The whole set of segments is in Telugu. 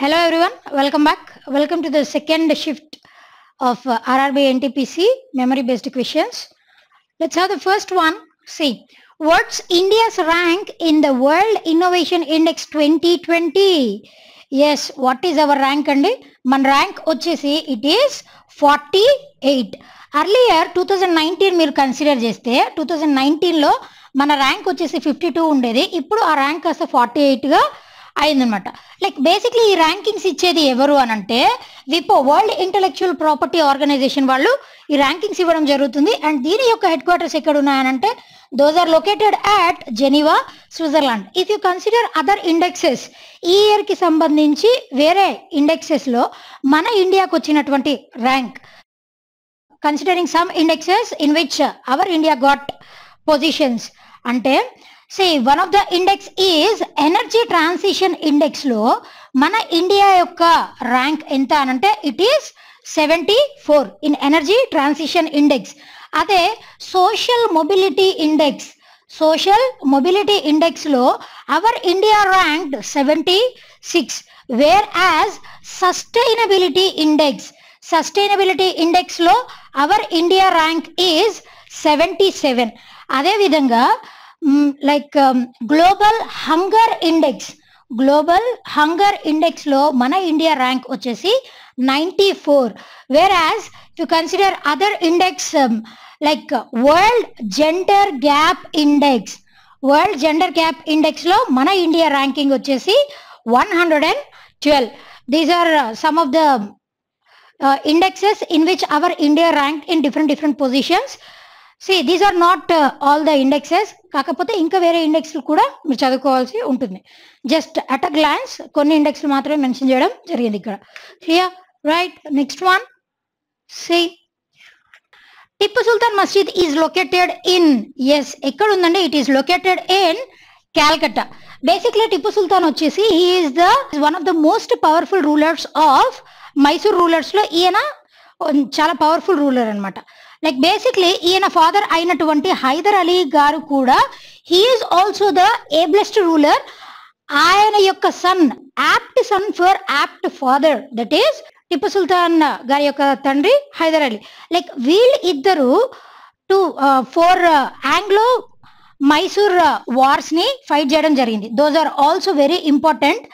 Hello everyone, welcome back. Welcome to the second shift of uh, RRB NTPC memory based questions. Let's have the first one. See, what's India's rank in the World Innovation Index 2020? Yes, what is our rank and మన ర్యాంక్ వచ్చేసి it is forty eight earlier two thousand nineteen మీరు కన్సిడర్ చేస్తే టూ థౌజండ్ నైన్టీన్లో మన ర్యాంక్ వచ్చేసి ఫిఫ్టీ టూ ఉండేది ఇప్పుడు ఆ ర్యాంక్ కాస్త ఫార్టీ ఎయిట్గా అయిందనమాట లైక్ బేసిక్లీ ఈ ర్యాంకింగ్స్ ఇచ్చేది ఎవరు అని అంటే విపో వరల్డ్ ఇంటలెక్చువల్ ప్రాపర్టీ ఆర్గనైజేషన్ వాళ్ళు ఈ ర్యాంకింగ్స్ ఇవ్వడం జరుగుతుంది అండ్ దీని యొక్క హెడ్ క్వార్టర్స్ ఎక్కడ ఉన్నాయనంటే those are located at Geneva Switzerland if you consider other indexes ఈ ఇయర్కి సంబంధించి వేరే ఇండెక్సెస్లో మన ఇండియాకు వచ్చినటువంటి rank considering some indexes in which our India got positions అంటే say one of the index is energy transition ఇండెక్స్లో మన ఇండియా యొక్క ర్యాంక్ ఎంత అనంటే it is seventy four in energy transition index అదే social mobility index social mobility ఇండెక్స్లో our India ranked seventy six wear whereas sustainability index sustainability ఇండెక్స్లో our India rank is seventy seven అదేవిధంగా um, like global hunger index global hunger ఇండెక్స్లో మన ఇండియా ర్యాంక్ వచ్చేసి ninety four whereas you consider other index like world gender gap index world gender gap ఇండెక్స్లో మన ఇండియా ర్యాంకింగ్ వచ్చేసి one hundred and twelve these are some of the indexes in which our India rank in different different positions see these are not all the indexes కాకపోతే ఇంకా వేరే ఇండెక్స్ కూడా మీరు చదువుకోవాల్సి ఉంటుంది జస్ట్ అట్ అ గ్లాన్స్ కొన్ని ఇండెక్స్ మాత్రమే మెన్షన్ చేయడం జరిగింది ఇక్కడ clear right next one see Tipu Sultan Masjid is located in yes ఎక్కడ ఉందంటే it is located in Calcutta basically Tipu Sultan వచ్చేసి is the one of the most powerful rulers of Mysore రూలర్స్లో ఈయన చాలా పవర్ఫుల్ రూలర్ అనమాట లైక్ బేసిక్లీ ఈయన ఫాదర్ అయినటువంటి హైదర్ అలీ గారు కూడా he is also the ablest ruler ఆయన యొక్క son apt son for apt father that is Tipu Sultan గారి యొక్క తండ్రి హైదర్ అలీ లైక్ వీళ్ళు ఇద్దరు two four Anglo Mysore wars ని ఫైట్ చేయడం జరిగింది those are also very important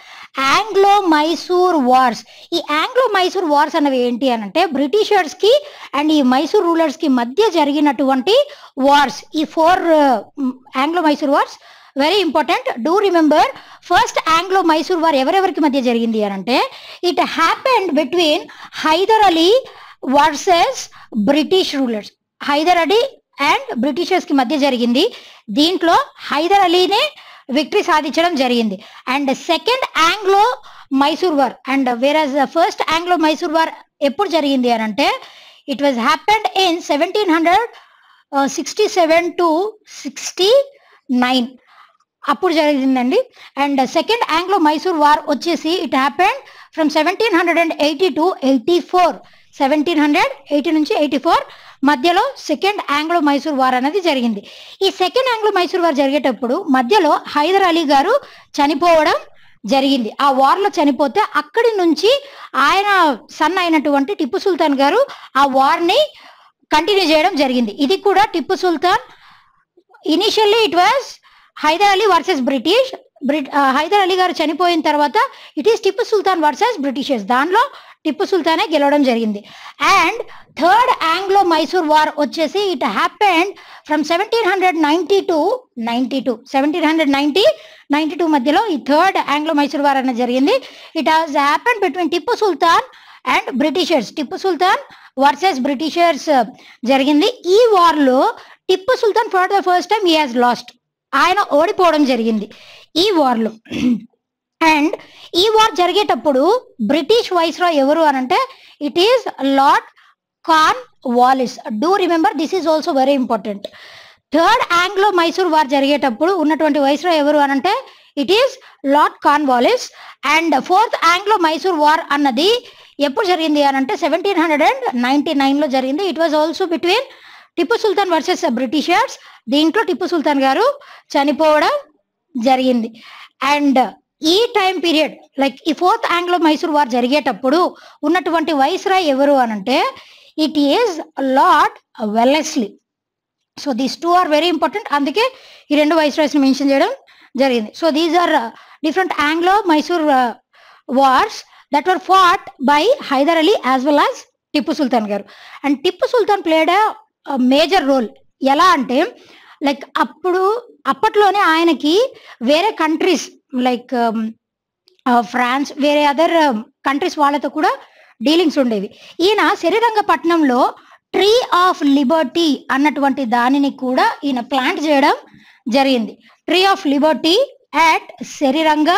Anglo Mysore wars ఈ ఆంగ్లో మైసూర్ వార్స్ అనేవి ఏంటి అని అంటే బ్రిటిషర్స్కి అండ్ ఈ మైసూర్ రూలర్స్కి మధ్య జరిగినటువంటి వార్స్ ఈ four Anglo Mysore wars very important do remember first Anglo Mysore war ఎవరెవరికి మధ్య జరిగింది అని అంటే it happened between Hyder Ali versus British rulers Hyder Ali and బ్రిటిషర్స్కి మధ్య జరిగింది దీంట్లో హైదర్ అలీనే విక్టరీ సాధించడం జరిగింది and second Anglo Mysore war and where the first Anglo Mysore war ఎప్పుడు జరిగింది అని అంటే it was happened in seventeen hundred sixty seven to sixty nine అప్పుడు జరిగిందండి and second Anglo Mysore war వచ్చేసి it happened from seventeen hundred and eighty to eighty four seventeen hundred eighty నుంచి ఎయిటీ ఫోర్ మధ్యలో సెకండ్ ఆంగ్లో మైసూర్ వార్ అనేది జరిగింది ఈ సెకండ్ ఆంగ్లో మైసూర్ వార్ జరిగేటప్పుడు మధ్యలో హైదర్ అలీ గారు చనిపోవడం జరిగింది ఆ వార్లో చనిపోతే అక్కడి నుంచి ఆయన సన్ అయినటువంటి టిప్పు సుల్తాన్ గారు ఆ వార్ని కంటిన్యూ చేయడం జరిగింది ఇది కూడా Tipu Sultan initially it was Hyder Ali versus British Brit Hyder Ali గారు చనిపోయిన తర్వాత it is Tipu Sultan versus Britishers దానిలో టిప్పు సుల్తానే గెలవడం జరిగింది and third Anglo Mysore war వచ్చేసి it happened from seventeen hundred ninety to ninety two seventeen hundred ninety ninety two మధ్యలో ఈ థర్డ్ ఆంగ్లో మైసూర్ వార్ అనేది జరిగింది it has happened between Tipu Sultan and Britishers Tipu Sultan versus Britishers జరిగింది ఈ వార్లో Tipu Sultan for the first time he has lost ఆయన ఓడిపోవడం జరిగింది ఈ వార్లో అండ్ ఈ వార్ జరిగేటప్పుడు బ్రిటిష్ వైస్రా ఎవరు అని అంటే it is Lord Cornwallis do remember this is also very important third Anglo Mysore war జరిగేటప్పుడు ఉన్నటువంటి వైస్రా ఎవరు అనంటే it is Lord Cornwallis and fourth Anglo Mysore war అన్నది ఎప్పుడు జరిగింది అని అంటే సెవెంటీన్ హండ్రెడ్ అండ్ నైన్టీ నైన్లో జరిగింది it was also between Tipu Sultan versus Britishers దీంట్లో టిప్పు సుల్తాన్ గారు చనిపోవడం జరిగింది అండ్ ఈ టైం పీరియడ్ లైక్ ఈ ఫోర్త్ ఆంగ్లో మైసూర్ వార్ జరిగేటప్పుడు ఉన్నటువంటి వైస్రాయ్ ఎవరు అని అంటే it is Lord Wellesley so these two are very important అందుకే ఈ రెండు వైస్రాయ్స్ని మెన్షన్ చేయడం జరిగింది so these are different Anglo Mysore wars that were fought by Hyder Ali as well as Tipu Sultan గారు and Tipu Sultan played major role ఎలా అంటే లైక్ అప్పుడు అప్పట్లోనే ఆయనకి వేరే కంట్రీస్ లైక్ ఫ్రాన్స్ వేరే అదర్ కంట్రీస్ వాళ్ళతో కూడా డీలింగ్స్ ఉండేవి ఈయన శ్రీరంగపట్నంలో ట్రీ ఆఫ్ లిబర్టీ అన్నటువంటి దానిని కూడా ఈయన ప్లాంట్ చేయడం జరిగింది tree of liberty at 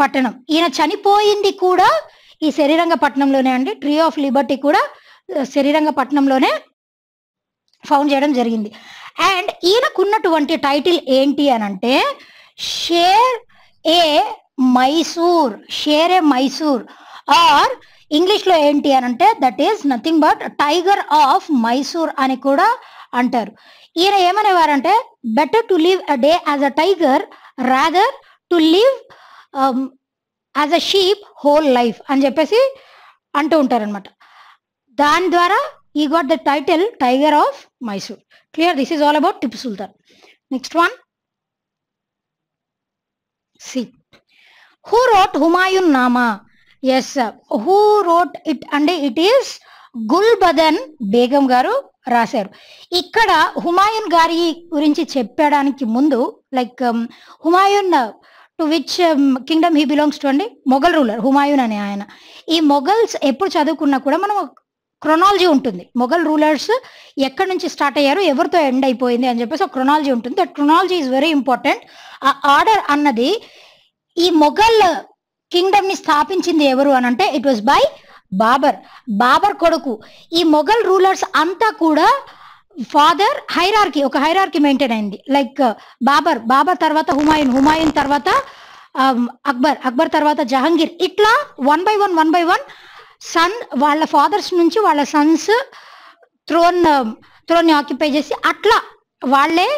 Srirangapatnam ఈయన చనిపోయింది కూడా ఈ శరీరంగ పట్టణంలోనే అండి ట్రీ ఆఫ్ లిబర్టీ కూడా శరీరంగ పట్టణంలోనే ఫౌండ్ చేయడం జరిగింది అండ్ ఈయనకున్నటువంటి టైటిల్ ఏంటి అని అంటే షేర్ ఏ మైసూర్ షేర్ ఏ మైసూర్ ఆర్ ఇంగ్లీష్లో ఏంటి అని అంటే that is nothing but tiger of Mysore అని కూడా అంటారు ఈయన ఏమనేవారంటే better to live a day as a tiger rather to live as a sheep whole life అని చెప్పేసి అంటూ ఉంటారనమాట దాని ద్వారా he got the title tiger of Mysore clear this is all about Tipu Sultan next one see who wrote Humayun Nama yes who wrote it అంటే ఇట్ ఈస్ గుల్బదన్ బేగం గారు రాశారు ఇక్కడ హుమాయున్ గారి గురించి చెప్పడానికి ముందు like Humayun to which kingdom he belongs to అండి మొఘల్ రూలర్ హుమాయూన్ అనే ఆయన ఈ మొఘల్స్ ఎప్పుడు చదువుకున్నా కూడా మనం క్రొనాలజీ ఉంటుంది మొఘల్ రూలర్స్ ఎక్కడి నుంచి స్టార్ట్ అయ్యారు ఎవరితో ఎండ్ అయిపోయింది అని చెప్పేసి ఒక క్రొనాలజీ ఉంటుంది that chronology is very important ఆ ఆర్డర్ అన్నది ఈ మొఘల్ కింగ్డమ్ ని స్థాపించింది ఎవరు అని అంటే it was by Babur Babur కొడుకు ఈ మొఘల్ రూలర్స్ అంతా కూడా ఫాదర్ హైరార్కి ఒక హైరార్కి మెయింటైన్ అయింది లైక్ బాబర్ బాబర్ తర్వాత హుమాయూన్ హుమాయూన్ తర్వాత um, అక్బర్ అక్బర్ తర్వాత జహంగీర్ ఇట్లా one by one one by one son వాళ్ళ ఫాదర్స్ నుంచి వాళ్ళ సన్స్ త్రోన్ త్రోన్ని ఆక్యుపై చేసి అట్లా వాళ్ళే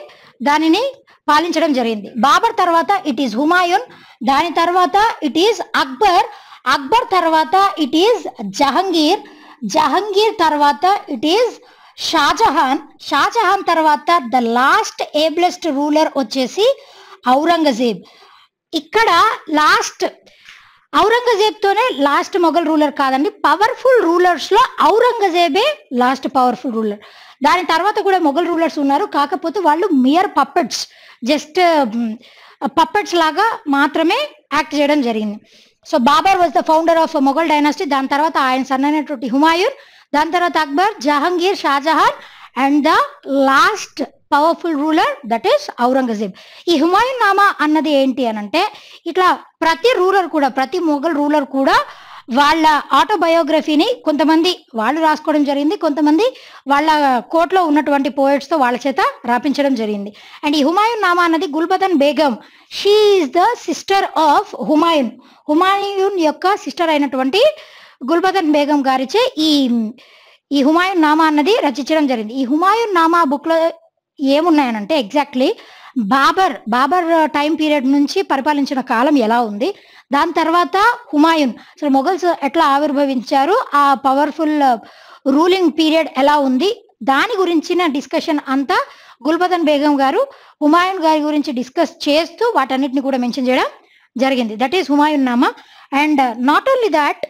దానిని పాలించడం జరిగింది బాబర్ తర్వాత ఇట్ ఈస్ హుమాయూన్ దాని తర్వాత ఇట్ ఈస్ అక్బర్ అక్బర్ తర్వాత ఇట్ ఈస్ జహంగీర్ జహంగీర్ తర్వాత ఇట్ ఈస్ షాజహాన్ షాజహాన్ తర్వాత ద లాస్ట్ ఏబ్లెస్ట్ రూలర్ వచ్చేసి ఔరంగజేబ్ ఇక్కడ లాస్ట్ ఔరంగజేబ్తోనే లాస్ట్ మొఘల్ రూలర్ కాదండి పవర్ఫుల్ రూలర్స్లో ఔరంగజేబే లాస్ట్ పవర్ఫుల్ రూలర్ దాని తర్వాత కూడా మొఘల్ రూలర్స్ ఉన్నారు కాకపోతే వాళ్ళు మియర్ పప్పెట్స్ జస్ట్ పప్పెట్స్ లాగా మాత్రమే యాక్ట్ చేయడం జరిగింది so Babur was the founder of Mughal dynasty దాని తర్వాత ఆయన సన్నైనటువంటి హుమాయూర్ దాని తర్వాత Akbar Jahangir Shahjahan and the last powerful ruler that is Aurangzeb ఈ హుమాయూన్ నామా అన్నది ఏంటి అని అంటే ఇట్లా ప్రతి రూలర్ కూడా ప్రతి మొఘల్ రూలర్ కూడా వాళ్ళ ఆటోబయోగ్రఫీని కొంతమంది వాళ్ళు రాసుకోవడం జరిగింది కొంతమంది వాళ్ళ కోర్టులో ఉన్నటువంటి పోయట్స్తో వాళ్ళ చేత రాపించడం జరిగింది అండ్ ఈ హుమాయూన్ నామా అన్నది Gulbadan Begum she is the sister of Humayun Humayun యొక్క సిస్టర్ అయినటువంటి గుల్బదన్ బేగం గారిచే ఈ ఈ హుమాయూన్ నామా అన్నది రచించడం జరిగింది ఈ హుమాయూన్ నామా బుక్లో ఏమున్నాయనంటే exactly Babur Babur time period నుంచి పరిపాలించిన కాలం ఎలా ఉంది దాని తర్వాత హుమాయూన్ అసలు మొఘల్స్ ఎట్లా ఆవిర్భవించారు ఆ పవర్ఫుల్ రూలింగ్ పీరియడ్ ఎలా ఉంది దాని గురించిన డిస్కషన్ అంతా గుల్బదన్ బేగం గారు హుమాయూన్ గారి గురించి డిస్కస్ చేస్తూ వాటన్నిటిని కూడా మెన్షన్ చేయడం జరిగింది that is Humayun Nama and not only that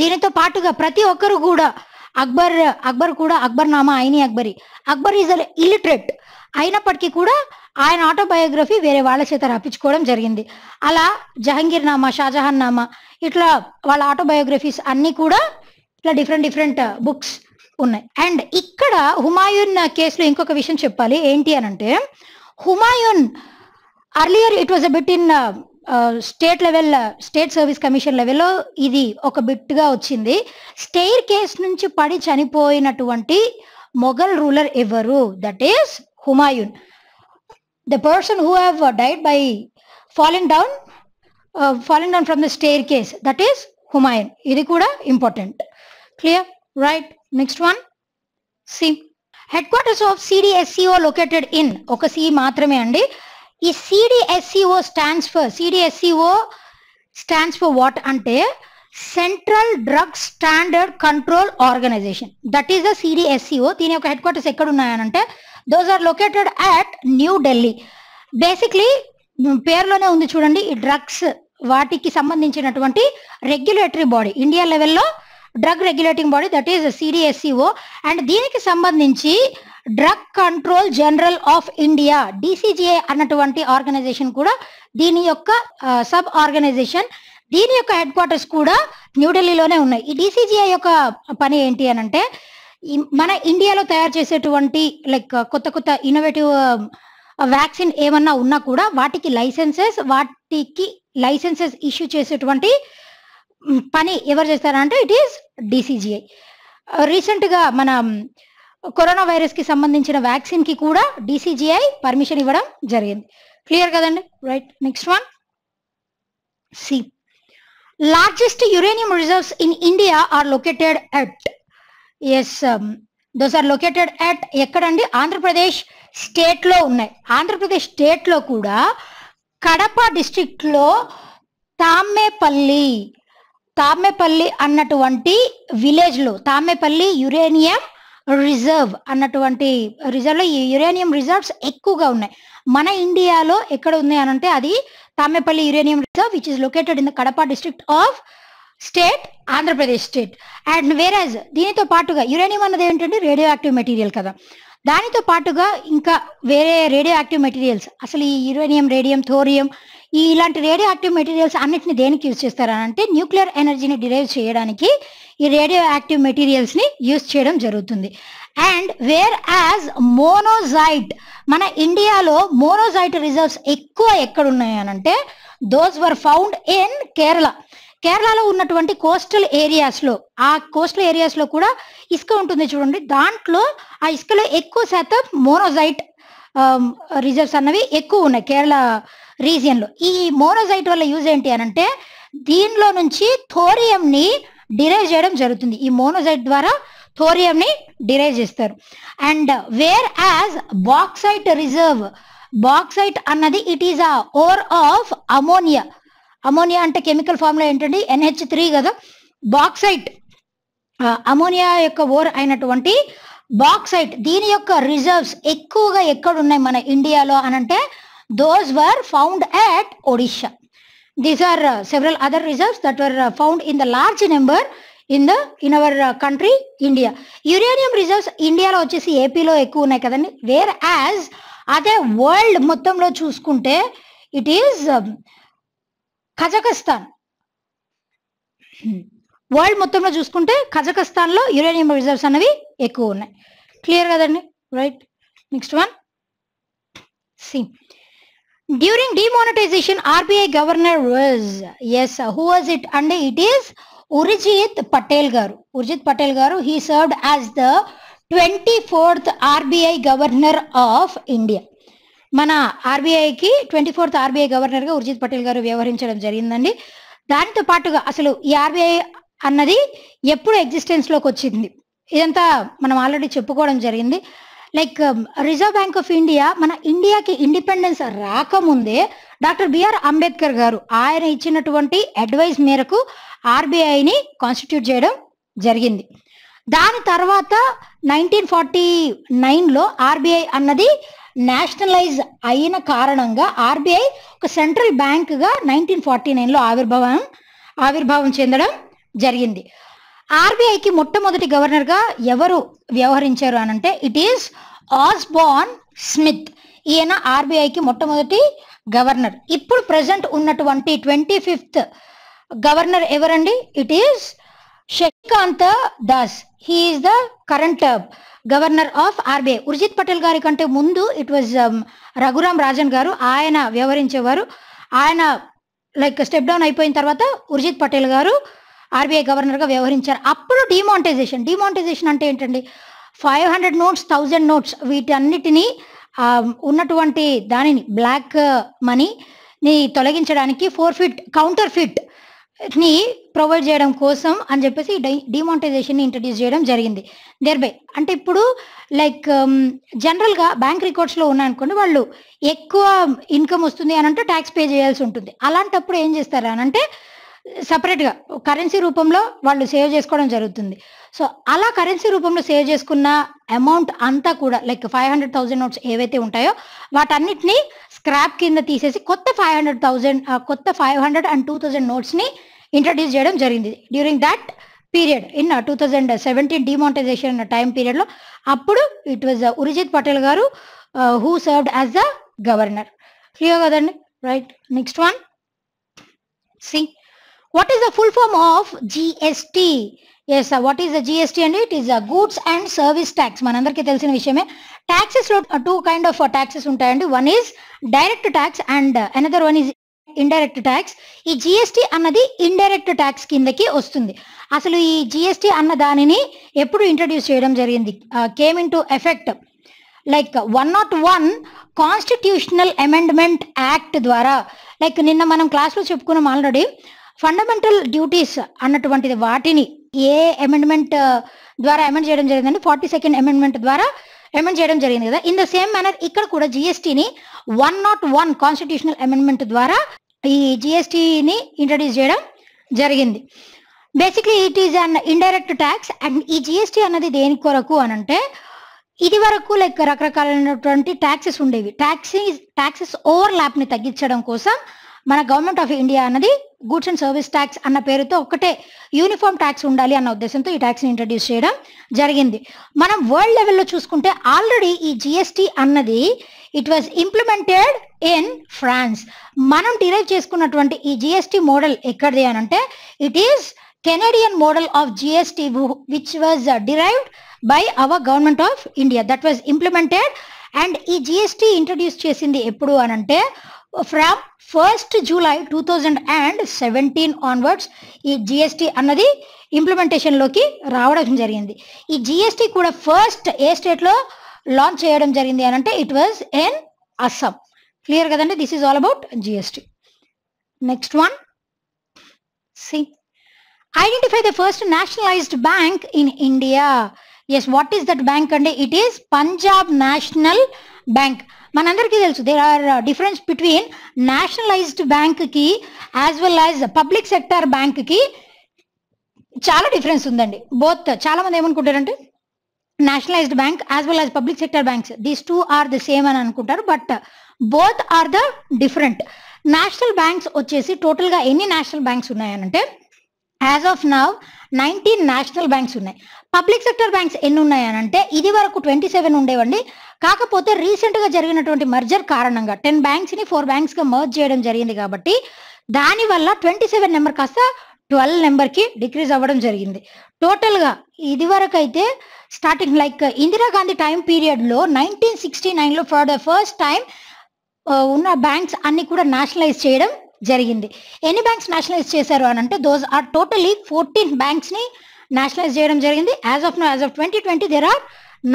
దీనితో పాటుగా ప్రతి ఒక్కరు కూడా అక్బర్ అక్బర్ కూడా అక్బర్ నామా అయిని అక్బర్ అక్బర్ ఈజ్ ఇలిటరేట్ అయినప్పటికీ కూడా ఆయన ఆటోబయోగ్రఫీ వేరే వాళ్ళ చేత రాపించుకోవడం జరిగింది అలా జహంగీర్ నామా షాజహాన్ నామా ఇట్లా వాళ్ళ ఆటోబయోగ్రఫీస్ అన్నీ కూడా ఇట్లా డిఫరెంట్ డిఫరెంట్ బుక్స్ ఉన్నాయి అండ్ ఇక్కడ హుమాయూన్ కేసులో ఇంకొక విషయం చెప్పాలి ఏంటి అని అంటే Humayun earlier it was a bit in state level state service commission లెవెల్లో ఇది ఒక బిట్గా వచ్చింది స్టెయిర్ కేస్ నుంచి పడి చనిపోయినటువంటి మొఘల్ రూలర్ ఎవరు that is Humayun the person who have died by falling down falling down from the staircase that is Humayun ఇది కూడా important clear right next one see headquarters of CDSCO located in ఒక సి మాత్రమే అండి ఈ CDSCO stands for CDSCO stands for what అంటే central drug standard control organisation that is the CDSCO దీని యొక్క హెడ్ క్వార్టర్స్ ఎక్కడ ఉన్నాయనంటే those are located at New Delhi basically పేర్లోనే ఉంది చూడండి ఈ డ్రగ్స్ వాటికి సంబంధించినటువంటి రెగ్యులేటరీ బాడీ ఇండియా లెవెల్లో drug regulating body that is CDSCO and దీనికి సంబంధించి drug control general of India DCGA అన్నటువంటి ఆర్గనైజేషన్ కూడా దీని యొక్క సబ్ ఆర్గనైజేషన్ దీని యొక్క హెడ్ క్వార్టర్స్ కూడా న్యూఢిల్లీలోనే ఉన్నాయి ఈ డిసిజిఏ యొక్క పని ఏంటి అని అంటే మన ఇండియాలో తయారు చేసేటువంటి లైక్ కొత్త కొత్త ఇన్నోవేటివ్ వ్యాక్సిన్ ఏమన్నా ఉన్నా కూడా వాటికి లైసెన్సెస్ వాటికి లైసెన్సెస్ ఇష్యూ చేసేటువంటి పని ఎవరు చేస్తారంటే ఇట్ ఈస్ డిసిజిఐ రీసెంట్గా మన కరోనా వైరస్ కి సంబంధించిన వ్యాక్సిన్ కి కూడా డిసిజిఐ పర్మిషన్ ఇవ్వడం జరిగింది క్లియర్ కదండి right next one see largest uranium reserves in India are located at yes those are located at ఎక్కడండి ఆంధ్రప్రదేశ్ స్టేట్లో ఉన్నాయి ఆంధ్రప్రదేశ్ స్టేట్లో కూడా కడప లో తామేపల్లి తామేపల్లి అన్నటువంటి లో తామేపల్లి యురేనియం రిజర్వ్ అన్నటువంటి రిజర్వ్లో యురేనియం రిజర్వ్స్ ఎక్కువగా ఉన్నాయి మన ఇండియాలో ఎక్కడ ఉంది అనంటే అంటే అది Tummalapalle uranium reserve which is located in the Kadapa district of state Andhra Pradesh state and whereas దీనితో పాటుగా యురేనియం అన్నది ఏంటంటే రేడియో యాక్టివ్ మెటీరియల్ కదా దానితో పాటుగా ఇంకా వేరే రేడియో యాక్టివ్ మెటీరియల్స్ అసలు ఈ యురేనియం రేడియం థోరియం ఈ ఇలాంటి రేడియో యాక్టివ్ మెటీరియల్స్ అన్నిటిని దేనికి యూజ్ చేస్తారనంటే న్యూక్లియర్ ఎనర్జీని డిరైవ్ చేయడానికి ఈ రేడియో యాక్టివ్ మెటీరియల్స్ని యూజ్ చేయడం జరుగుతుంది అండ్ వేర్ యాజ్ మోనోజైట్ మన ఇండియాలో మోనోజైట్ రిజర్వ్స్ ఎక్కువ ఎక్కడ ఉన్నాయనంటే those were found in Kerala కేరళలో ఉన్నటువంటి కోస్టల్ ఏరియాస్లో ఆ కోస్టల్ ఏరియాస్లో కూడా ఇసుక ఉంటుంది చూడండి దాంట్లో ఆ ఇసుకలో ఎక్కువ శాతం మోనోజైట్ రిజర్వ్స్ um, అన్నవి ఎక్కువ ఉన్నాయి కేరళ రీజియన్లో ఈ మోనోజైట్ వల్ల యూజ్ ఏంటి అనంటే దీనిలో నుంచి థోరియంని డిరైవ్ చేయడం జరుగుతుంది ఈ మోనోజైట్ ద్వారా థోరియంని డిరైవ్ చేస్తారు and wear whereas bauxite reserve bauxite అన్నది it is a ore of ammonia ammonia అంటే కెమికల్ ఫార్ములా ఏంటండి ఎన్హెచ్ త్రీ కదా బాక్సైట్ అమోనియా యొక్క ఓర్ అయినటువంటి బాక్సైట్ దీని యొక్క రిజర్వ్స్ ఎక్కువగా ఎక్కడున్నాయి మన ఇండియాలో అనంటే those were found at Odisha these are several other reserves that were found in the large number in the in our country India uranium reserves ఇండియాలో వచ్చేసి ఏపీలో ఎక్కువ ఉన్నాయి కదండి వేర్ యాజ్ అదే వరల్డ్ మొత్తంలో చూసుకుంటే ఇట్ ఈస్ కజకస్థాన్ వరల్డ్ మొత్తంలో చూసుకుంటే కజకస్థాన్లో యురేనియం రిజర్వ్స్ అనేవి ఎక్కువ ఉన్నాయి క్లియర్ కదండి right next one see during demonetisation RBI governor was yes who was it and it is Urjit Patel గారు ఉరిజిత్ పటేల్ గారు he served as the twenty fourth RBI governor of India మన ఆర్బీఐకి ట్వంటీ ఫోర్త్ ఆర్బీఐ గవర్నర్గా ఉర్జిత్ పటేల్ గారు వ్యవహరించడం జరిగిందండి దానితో పాటుగా అసలు ఈ ఆర్బీఐ అన్నది ఎప్పుడు ఎగ్జిస్టెన్స్లోకి వచ్చింది ఇదంతా మనం ఆల్రెడీ చెప్పుకోవడం జరిగింది like reserve bank of India మన ఇండియాకి ఇండిపెండెన్స్ రాకముందే డాక్టర్ బిఆర్ అంబేద్కర్ గారు ఆయన ఇచ్చినటువంటి అడ్వైస్ మేరకు ఆర్బీఐని కాన్స్టిట్యూట్ చేయడం జరిగింది దాని తర్వాత నైన్టీన్ ఫార్టీ నైన్లో ఆర్బీఐ అన్నది నేషనలైజ్ అయిన కారణంగా ఆర్బీఐ ఒక సెంట్రల్ బ్యాంక్గా నైన్టీన్ ఫార్టీ నైన్లో ఆవిర్భావం ఆవిర్భావం చెందడం జరిగింది ఆర్బీఐకి మొట్టమొదటి గవర్నర్గా ఎవరు వ్యవహరించారు అని అంటే ఇట్ ఈస్ ఆస్బోర్న్ స్మిత్ ఈయన ఆర్బీఐకి మొట్టమొదటి గవర్నర్ ఇప్పుడు ప్రజెంట్ ఉన్నటువంటి ట్వంటీ ఫిఫ్త్ గవర్నర్ ఎవరండి it is Shashikant Das he is the current governor of RBI Urjit Patel గారి కంటే ముందు ఇట్ వాజ్ రఘురామ్ రాజన్ గారు ఆయన వ్యవహరించేవారు ఆయన లైక్ స్టెప్ డౌన్ అయిపోయిన తర్వాత ఉర్జిత్ పటేల్ గారు ఆర్బీఐ గవర్నర్గా వ్యవహరించారు అప్పుడు డిమానిటైజేషన్ డిమానిటైజేషన్ అంటే ఏంటండి five hundred notes thousand notes వీటన్నిటినీ ఉన్నటువంటి దానిని బ్లాక్ మనీని తొలగించడానికి ఫోర్ ఫిట్ కౌంటర్ ఫిట్ ని ప్రొవైడ్ చేయడం కోసం అని చెప్పేసి డిమానిటైజేషన్ ఇంట్రడ్యూస్ చేయడం జరిగింది దేర్బై అంటే ఇప్పుడు లైక్ జనరల్గా బ్యాంక్ రికార్డ్స్లో ఉన్నాయనుకోండి వాళ్ళు ఎక్కువ ఇన్కమ్ వస్తుంది అని అంటే ట్యాక్స్ పే చేయాల్సి ఉంటుంది అలాంటప్పుడు ఏం చేస్తారు అని అంటే సపరేట్గా కరెన్సీ రూపంలో వాళ్ళు సేవ్ చేసుకోవడం జరుగుతుంది సో అలా కరెన్సీ రూపంలో సేవ్ చేసుకున్న అమౌంట్ అంతా కూడా like five hundred thousand notes ఏవైతే ఉంటాయో వాటన్నిటిని స్క్రాప్ కింద తీసేసి కొత్త ఫైవ్ హండ్రెడ్ థౌసండ్ కొత్త five hundred and two thousand నోట్స్ని ఇంట్రడ్యూస్ చేయడం జరిగింది during that period in two thousand seventeen demonetisation time పీరియడ్లో అప్పుడు ఇట్ వాజ్ ఉరిజిత్ పటేల్ గారు who served as the governor clear కదండి right next one see what is the full form of GST yes what is the GST and it is goods and service tax మనందరికీ తెలిసిన విషయమే ట్యాక్సెస్లో టూ కైండ్ ఆఫ్ ట్యాక్సెస్ ఉంటాయండి one is direct tax and another one is indirect tax ఈ జిఎస్టీ అన్నది ఇండైరెక్ట్ ట్యాక్స్ కిందకి వస్తుంది అసలు ఈ జిఎస్టి అన్న దానిని ఎప్పుడు ఇంట్రడ్యూస్ చేయడం జరిగింది came into effect like one not one constitutional amendment act ద్వారా లైక్ నిన్న మనం క్లాస్లో చెప్పుకున్నాం ఆల్రెడీ ఫండమెంటల్ డ్యూటీస్ అన్నటువంటిది వాటిని ఏ అమెండ్మెంట్ uh, ద్వారా అమెండ్ చేయడం జరిగిందండి ఫార్టీ సెకండ్ అమెండ్మెంట్ ద్వారా అమెండ్ చేయడం జరిగింది కదా ఇన్ ద సేమ్ మేనర్ ఇక్కడ కూడా జిఎస్టీని one not one constitutional amendment ద్వారా ఈ జిఎస్టీని ఇంట్రడ్యూస్ చేయడం జరిగింది basically it is an indirect tax and ఈ జిఎస్టీ అన్నది దేని కొరకు అని అంటే ఇది వరకు లైక్ రకరకాలైనటువంటి ట్యాక్సెస్ ఉండేవి ట్యాక్సీ ట్యాక్సెస్ ఓవర్ ల్యాప్ని తగ్గించడం కోసం మన గవర్నమెంట్ ఆఫ్ ఇండియా అన్నది గూడ్స్ అండ్ సర్వీస్ ట్యాక్స్ అన్న పేరుతో ఒకటే యూనిఫామ్ ట్యాక్స్ ఉండాలి అన్న ఉద్దేశంతో ఈ ట్యాక్స్ని ఇంట్రడ్యూస్ చేయడం జరిగింది మనం వరల్డ్ లెవెల్లో చూసుకుంటే ఆల్రెడీ ఈ జిఎస్టీ అన్నది it was implemented in France మనం డిరైవ్ చేసుకున్నటువంటి ఈ జిఎస్టీ మోడల్ ఎక్కడిది అని అంటే it is Canadian model of GST which was derived by our government of India that was implemented and ఈ జిఎస్టీ ఇంట్రడ్యూస్ చేసింది ఎప్పుడు అనంటే from first July two thousand and seventeen onwards ఈ జిఎస్టీ అన్నది ఇంప్లిమెంటేషన్లోకి రావడం జరిగింది ఈ జిఎస్టీ కూడా ఫస్ట్ ఏ స్టేట్లో లాంచ్ చేయడం జరిగింది అని అంటే it was an Assam clear కదండి this is all about GST next one see identify the first nationalised bank in India yes what is that bank అంటే it is Punjab national bank మనందరికీ తెలుసు there are difference between nationalised బ్యాంక్కి as well as public sector బ్యాంక్కి చాలా డిఫరెన్స్ ఉందండి బోత్ చాలా మంది ఏమనుకుంటారంటే nationalised bank as well as public sector banks these two are the same అని అనుకుంటారు but both are the different national banks వచ్చేసి టోటల్గా ఎన్ని నేషనల్ బ్యాంక్స్ ఉన్నాయనంటే as of now nineteen national banks ఉన్నాయి పబ్లిక్ సెక్టర్ బ్యాంక్స్ ఎన్ని ఉన్నాయనంటే ఇది వరకు ట్వంటీ సెవెన్ ఉండేవండి కాకపోతే రీసెంట్గా జరిగినటువంటి మర్జర్ కారణంగా టెన్ బ్యాంక్స్ని ఫోర్ బ్యాంక్స్గా మర్జ్ చేయడం జరిగింది కాబట్టి దానివల్ల ట్వంటీ సెవెన్ నెంబర్ కాస్త ట్వెల్వ్ నెంబర్కి డిక్రీజ్ అవ్వడం జరిగింది టోటల్గా వరకు అయితే స్టార్టింగ్ లైక్ ఇందిరాగాంధీ టైం పీరియడ్లో నైన్టీన్ సిక్స్టీ నైన్లో ఫర్ ద ఫస్ట్ టైం ఉన్న బ్యాంక్స్ అన్ని కూడా నేషనలైజ్ చేయడం జరిగింది ఎన్ని బ్యాంక్స్ నేషనలైజ్ చేశారు అని అంటే దోస్ ఆర్ టోటలీ ఫోర్టీన్ బ్యాంక్స్ని నేషనలైజ్ చేయడం జరిగింది as of now as of twenty twenty there are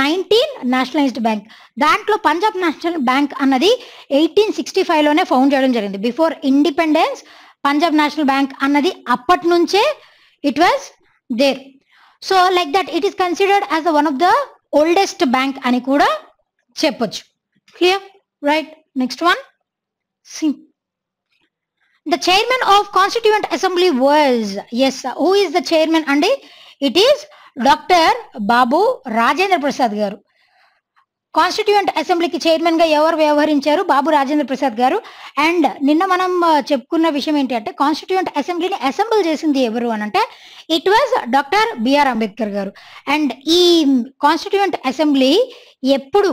nineteen nationalised bank దాంట్లో పంజాబ్ నేషనల్ బ్యాంక్ అన్నది ఎయిటీన్ సిక్స్టీ ఫైవ్లోనే ఫౌండ్ చేయడం జరిగింది before independence Punjab national bank అన్నది అప్పటి నుంచే it was there so like that it is considered as the one of the oldest bank అని కూడా చెప్పొచ్చు clear right next one simple the chairman of Constituent assembly was, yes who is the chairman అండి it is doctor Babu Rajendra Prasad garu constituent అసెంబ్లీకి చైర్మన్గా ఎవరు వ్యవహరించారు బాబు రాజేంద్ర ప్రసాద్ గారు అండ్ నిన్న మనం uh, చెప్పుకున్న విషయం ఏంటి అంటే కాన్స్టిట్యూంట్ అసెంబ్లీని అసెంబుల్ చేసింది ఎవరు అని అంటే it was doctor B R Ambedkar గారు అండ్ ఈ కాన్స్టిట్యూంట్ అసెంబ్లీ ఎప్పుడు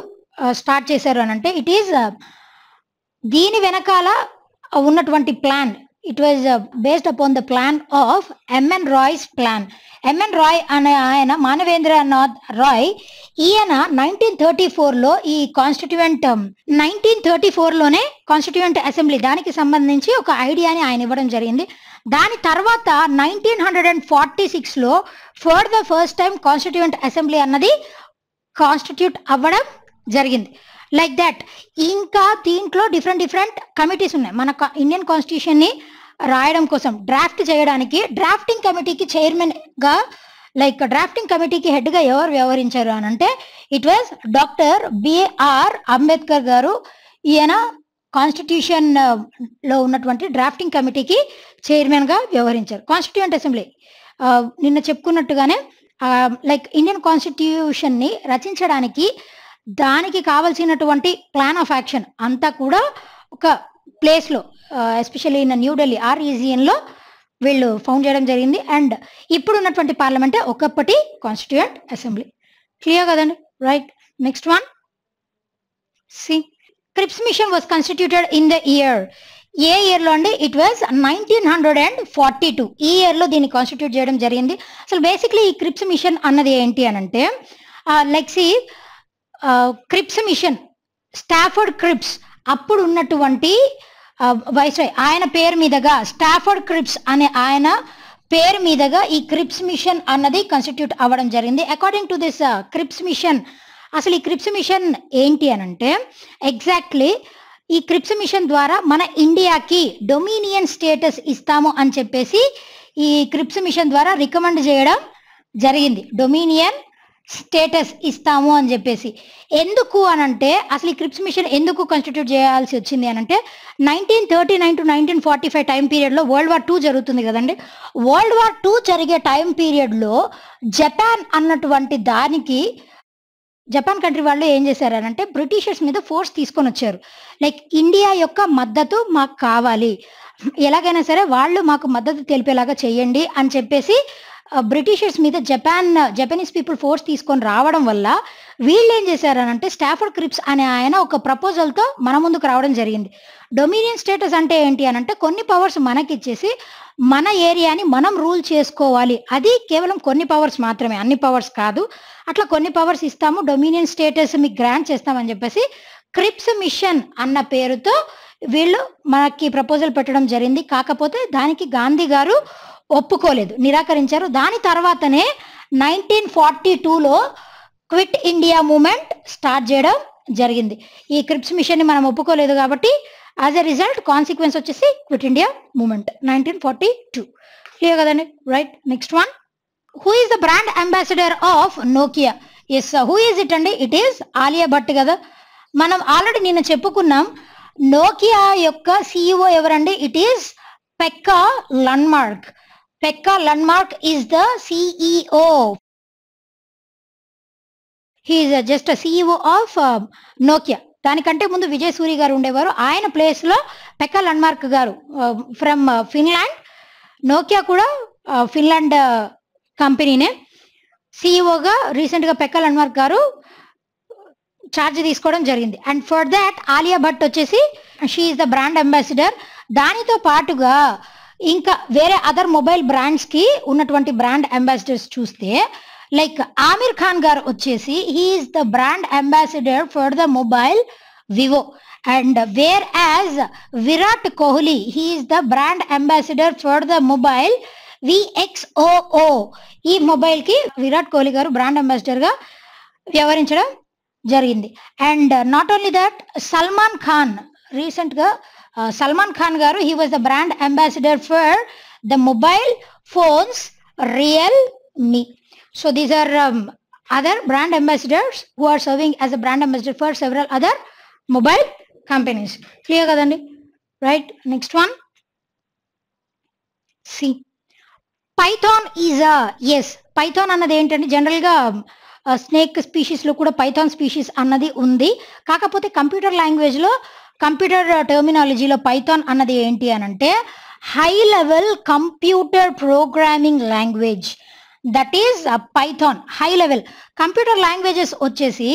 స్టార్ట్ uh, చేశారు అని అంటే ఇట్ ఈస్ uh, దీని వెనకాల ఉన్నటువంటి plan it was based upon the plan of M N Roy's plan M N Roy అనే ఆయన మానవేంద్రనాథ్ రాయ్ ఈయన నైన్టీన్ థర్టీ ఫోర్లో ఈ కాన్స్టిట్యూంట్ నైన్టీన్ థర్టీ ఫోర్లోనే కాన్స్టిట్యూంట్ అసెంబ్లీ దానికి సంబంధించి ఒక ఐడియాని ఆయన ఇవ్వడం జరిగింది దాని తర్వాత నైన్టీన్ హండ్రెడ్ అండ్ ఫార్టీ సిక్స్లో for the first time constituent assembly అన్నది కాన్స్టిట్యూట్ అవ్వడం జరిగింది లైక్ దాట్ ఇంకా దీంట్లో డిఫరెంట్ డిఫరెంట్ కమిటీస్ ఉన్నాయి మన ఇండియన్ ని రాయడం కోసం డ్రాఫ్ట్ చేయడానికి డ్రాఫ్టింగ్ కమిటీకి గా లైక్ డ్రాఫ్టింగ్ కమిటీకి హెడ్గా ఎవరు వ్యవహరించారు అని అంటే it was doctor B R Ambedkar garu ఈయన కాన్స్టిట్యూషన్ uh, లో ఉన్నటువంటి డ్రాఫ్టింగ్ కమిటీకి చైర్మన్గా వ్యవహరించారు కాన్స్టిట్యూంట్ అసెంబ్లీ uh, నిన్న చెప్పుకున్నట్టుగానే లైక్ uh, ఇండియన్ ని రచించడానికి దానికి కావలసినటువంటి ప్లాన్ ఆఫ్ యాక్షన్ అంతా కూడా ఒక ప్లేస్లో ఎస్పెషల్లీ ఇన్ న్యూఢిల్లీ ఢిల్లీ ఆ రీజియన్లో వీళ్ళు ఫౌండ్ చేయడం జరిగింది అండ్ ఇప్పుడు ఉన్నటువంటి పార్లమెంటే ఒకప్పటి కాన్స్టిట్యూయంట్ అసెంబ్లీ క్లియర్ కదండి right next one see Cripps mission was constituted in the year ఏ ఇయర్లో అండి it was nineteen hundred and forty two ఈ ఇయర్లో దీన్ని కాన్స్టిట్యూట్ చేయడం జరిగింది అసలు బేసిక్లీ ఈ క్రిప్స్ మిషన్ అన్నది ఏంటి అని అంటే like see Cripps mission Stafford Cripps అప్పుడు ఉన్నటువంటి వైస్రాయ్ ఆయన పేరు మీదుగా స్టాఫర్డ్ క్రిప్స్ అనే ఆయన పేరు మీదుగా ఈ క్రిప్స్ మిషన్ అన్నది కాన్స్టిట్యూట్ అవ్వడం జరిగింది according to this Cripps mission అసలు ఈ క్రిప్స్ మిషన్ ఏంటి అని అంటే ఎగ్జాక్ట్లీ ఈ క్రిప్స్ మిషన్ ద్వారా మన ఇండియాకి డొమినియన్ స్టేటస్ ఇస్తాము అని చెప్పేసి ఈ క్రిప్స్ మిషన్ ద్వారా రికమెండ్ చేయడం జరిగింది డొమినియన్ స్టేటస్ ఇస్తాము అని చెప్పేసి ఎందుకు అనంటే అసలు ఈ క్రిప్స్ మిషన్ ఎందుకు కాన్స్టిట్యూట్ చేయాల్సి వచ్చింది అనంటే nineteen thirty nine to nineteen forty five time పీరియడ్లో వరల్డ్ వార్ టూ జరుగుతుంది కదండి వరల్డ్ వార్ టూ జరిగే టైం పీరియడ్లో జపాన్ అన్నటువంటి దానికి జపాన్ కంట్రీ వాళ్ళు ఏం చేశారనంటే బ్రిటిషర్స్ మీద ఫోర్స్ తీసుకొని వచ్చారు లైక్ ఇండియా యొక్క మద్దతు మాకు కావాలి ఎలాగైనా సరే వాళ్ళు మాకు మద్దతు తెలిపేలాగా చేయండి అని చెప్పేసి బ్రిటిషర్స్ మీద జపాన్ జపనీస్ పీపుల్ ఫోర్స్ తీసుకొని రావడం వల్ల వీళ్ళు ఏం చేశారనంటే స్టాఫర్డ్ క్రిప్స్ అనే ఆయన ఒక ప్రపోజల్తో మన ముందుకు రావడం జరిగింది డొమినియన్ స్టేటస్ అంటే ఏంటి అని అంటే కొన్ని పవర్స్ మనకిచ్చేసి మన ఏరియాని మనం రూల్ చేసుకోవాలి అది కేవలం కొన్ని పవర్స్ మాత్రమే అన్ని పవర్స్ కాదు అట్లా కొన్ని పవర్స్ ఇస్తాము డొమినియన్ స్టేటస్ మీకు గ్రాంట్ చేస్తామని చెప్పేసి క్రిప్స్ మిషన్ అన్న పేరుతో వీళ్ళు మనకి ప్రపోజల్ పెట్టడం జరిగింది కాకపోతే దానికి గాంధీ గారు ఒప్పుకోలేదు నిరాకరించారు దాని తర్వాతనే నైన్టీన్ ఫార్టీ టూలో క్విట్ ఇండియా మూమెంట్ స్టార్ట్ చేయడం జరిగింది ఈ క్రిప్స్ మిషన్ని మనం ఒప్పుకోలేదు కాబట్టి యాజ్ ఎ రిజల్ట్ కాన్సిక్వెన్స్ వచ్చేసి quit India movement nineteen forty two clear కదండి right next one who is the brand ambassador of Nokia yes who is it అండి ఇట్ ఈస్ ఆలియా భట్ కదా మనం ఆల్రెడీ నిన్న చెప్పుకున్నాం నోకియా యొక్క సిఇఓ e ఎవరండి it is Pekka Lundmark Pekka Landmark is the CEO. He is just a CEO of uh, Nokia. దానికంటే ముందు విజయ్ సూరి గారు ఉండేవారు ఆయన ప్లేస్లో Pekka Lundmark garu from Finland Nokia కూడా ఫిన్లాండ్ కంపెనీనే సిఇఓగా రీసెంట్గా పెక్క లండ్మార్క్ గారు ఛార్జ్ తీసుకోవడం జరిగింది and for that Alia Bhatt వచ్చేసి she is the brand ambassador దానితో పాటుగా ఇంకా వేరే అదర్ మొబైల్ బ్రాండ్స్ కి ఉన్నటువంటి బ్రాండ్ అంబాసిడర్స్ చూస్తే లైక్ ఆమిర్ ఖాన్ గారు వచ్చేసి he is the brand ambassador for the mobile Vivo and wear whereas Virat Kohli he is the brand ambassador for the mobile విఎక్స్ఓఓ ఈ మొబైల్ కి విరాట్ కోహ్లీ గారు బ్రాండ్ అంబాసిడర్ గా వ్యవహరించడం జరిగింది and not only that Salman Khan recent గా Salman Khan garu he was the brand ambassador for the mobile phones Realme so these are other brand ambassadors who are serving as a brand ambassador for several other mobile companies clear కదండి right next one see Python is a yes Python అన్నది ఏంటంటే జనరల్గా స్నేక్ స్పీషీస్లో కూడా పైథాన్ స్పీషీస్ అన్నది ఉంది కాకపోతే కంప్యూటర్ లాంగ్వేజ్లో కంప్యూటర్ టర్మినాలజీలో పైథాన్ అన్నది ఏంటి అని అంటే high level computer programming language that is Python high level computer languages వచ్చేసి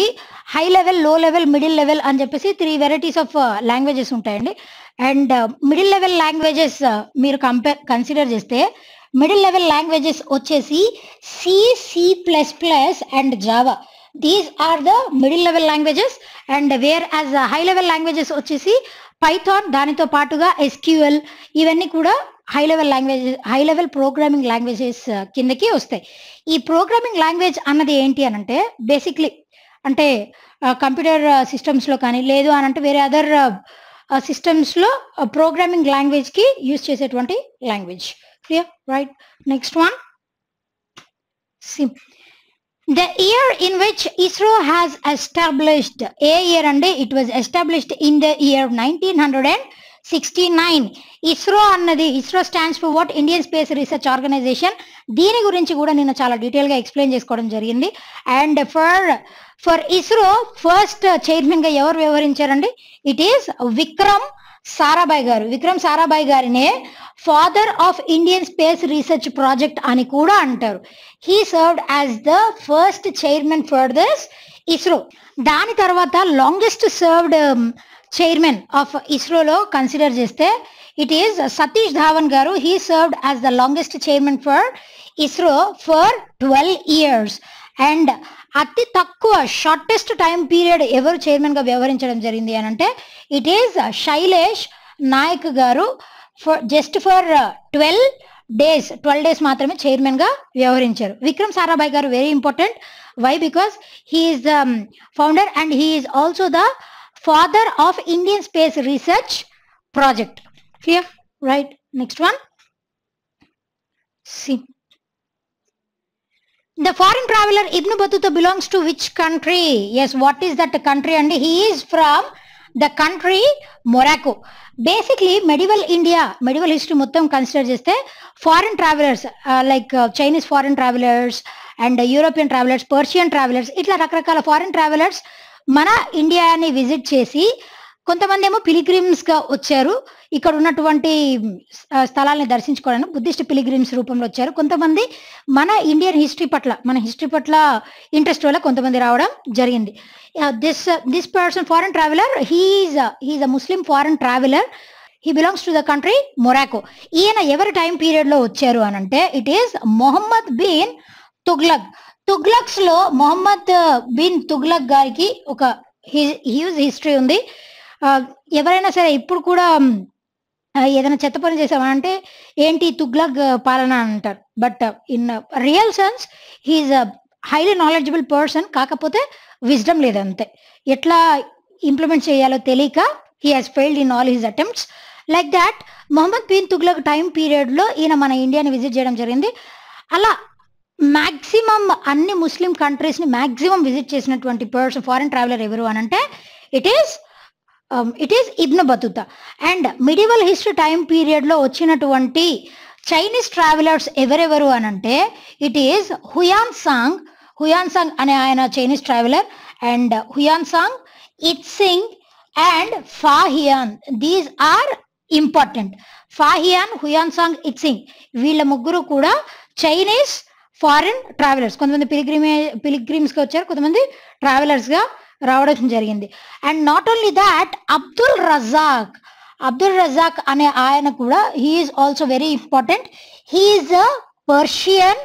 high level low level middle level అని చెప్పేసి త్రీ వెరైటీస్ ఆఫ్ లాంగ్వేజెస్ ఉంటాయండి అండ్ మిడిల్ లెవెల్ లాంగ్వేజెస్ మీరు కంపేర్ కన్సిడర్ చేస్తే మిడిల్ లెవెల్ లాంగ్వేజెస్ వచ్చేసి C C plus plus and Java these are the middle level languages and wear whereas high level languages వచ్చేసి పైథాన్ దానితో పాటుగా ఎస్క్యూఎల్ ఇవన్నీ కూడా high level language high level programming languages కిందకి వస్తాయి ఈ ప్రోగ్రామింగ్ లాంగ్వేజ్ అన్నది ఏంటి అని అంటే బేసిక్లీ అంటే కంప్యూటర్ uh, సిస్టమ్స్లో uh, కానీ లేదు అని అంటే వేరే అదర్ సిస్టమ్స్లో ప్రోగ్రామింగ్ లాంగ్వేజ్కి యూజ్ చేసేటువంటి language clear right next one see ISRO has established ఏ ఇయర్ అండి it a established in the year nineteen hundred and sixty nine ISRO అన్నది ISRO stands for what Indian space research organisation దీని గురించి కూడా నేను చాలా డీటెయిల్గా ఎక్స్ప్లెయిన్ చేసుకోవడం జరిగింది and for for ISRO first చైర్మన్గా ఎవరు వ్యవహరించారండి ఇట్ ఈస్ విక్రమ్ సారాభాయ్ గారు విక్రమ్ సారాభాయ్ గారినే father of Indian space research project అని కూడా అంటారు he served as the first chairman for this ISRO దాని తర్వాత లాంగెస్ట్ సర్వ్డ్ చైర్మన్ ఆఫ్ ఇస్రోలో కన్సిడర్ చేస్తే it is Satish Dhawan garu he served as the longest chairman for ISRO for twelve years and అతి తక్కువ షార్టెస్ట్ టైం పీరియడ్ ఎవరు చైర్మన్ గా వ్యవహరించడం జరిగింది అని అంటే it is Shailesh Nayak garu for just for twelve days twelve days మాత్రమే చైర్మన్ గా వ్యవహరించారు Vikram Sarabhai garu very important why because he is the founder and he is also the father of Indian space research project clear right next one see The foreign traveler Ibn Battuta belongs to which country? Yes, what is that country? And he is from the country Morocco. Basically, medieval India, medieval history మొత్తం consider చేస్తే foreign travelers uh, like uh, Chinese foreign travelers and uh, European travelers, Persian travelers ఇట్లా రకరకాల foreign travelers మన ఇండియాని విజిట్ చేసి కొంతమంది ఏమో పిలిగ్రిమ్స్ గా వచ్చారు ఇక్కడ ఉన్నటువంటి స్థలాలను దర్శించుకోవడానికి బుద్ధిస్ట్ పిలిగ్రిమ్స్ రూపంలో వచ్చారు కొంతమంది మన ఇండియన్ హిస్టరీ పట్ల మన హిస్టరీ పట్ల ఇంట్రెస్ట్ వల్ల కొంతమంది రావడం జరిగింది this this person foreign traveller he is he is a Muslim foreign traveller he belongs to the country Morocco ఈయన ఎవరి టైం పీరియడ్ లో వచ్చారు అని అంటే ఇట్ ఈస్ మొహమ్మద్ బిన్ తుగ్లక్ తుగ్లక్స్ లో మొహమ్మద్ బిన్ తుగ్లక్ గారికి ఒక హ్యూజ్ హిస్టరీ ఉంది ఎవరైనా సరే ఇప్పుడు కూడా ఏదైనా చెత్త పని చేసామంటే ఏంటి తుగ్లగ్ పాలన అంటారు but in real sense he is highly knowledgeable person కాకపోతే విజ్డమ్ లేదంతే ఎట్లా ఇంప్లిమెంట్ చేయాలో తెలియక he has failed in all his attempts like that Mohammad bin Tughlaq time పీరియడ్లో ఈయన మన ఇండియాని విజిట్ చేయడం జరిగింది అలా మ్యాక్సిమం అన్ని ముస్లిం కంట్రీస్ని మ్యాక్సిమం విజిట్ చేసినటువంటి పర్సన్ ఫారిన్ ట్రావెలర్ ఎవరు అంటే it is it is Ibn Battuta and medieval history time పీరియడ్లో వచ్చినటువంటి చైనీస్ ట్రావెలర్స్ ఎవరెవరు అని అంటే it is Hiuen Tsang Hiuen Tsang అనే ఆయన Chinese traveller and Hiuen Tsang I Tsing and Fahien these are important Fahien Hiuen Tsang I Tsing వీళ్ళ ముగ్గురు కూడా చైనీస్ ఫారిన్ ట్రావెలర్స్ కొంతమంది పిలిగ్రిమే పిలిగ్రిమ్స్గా వచ్చారు కొంతమంది ట్రావెలర్స్గా రావడం జరిగింది and not only that Abdul Razzaq Abdul Razzaq అనే ఆయన కూడా he is also very important he is a Persian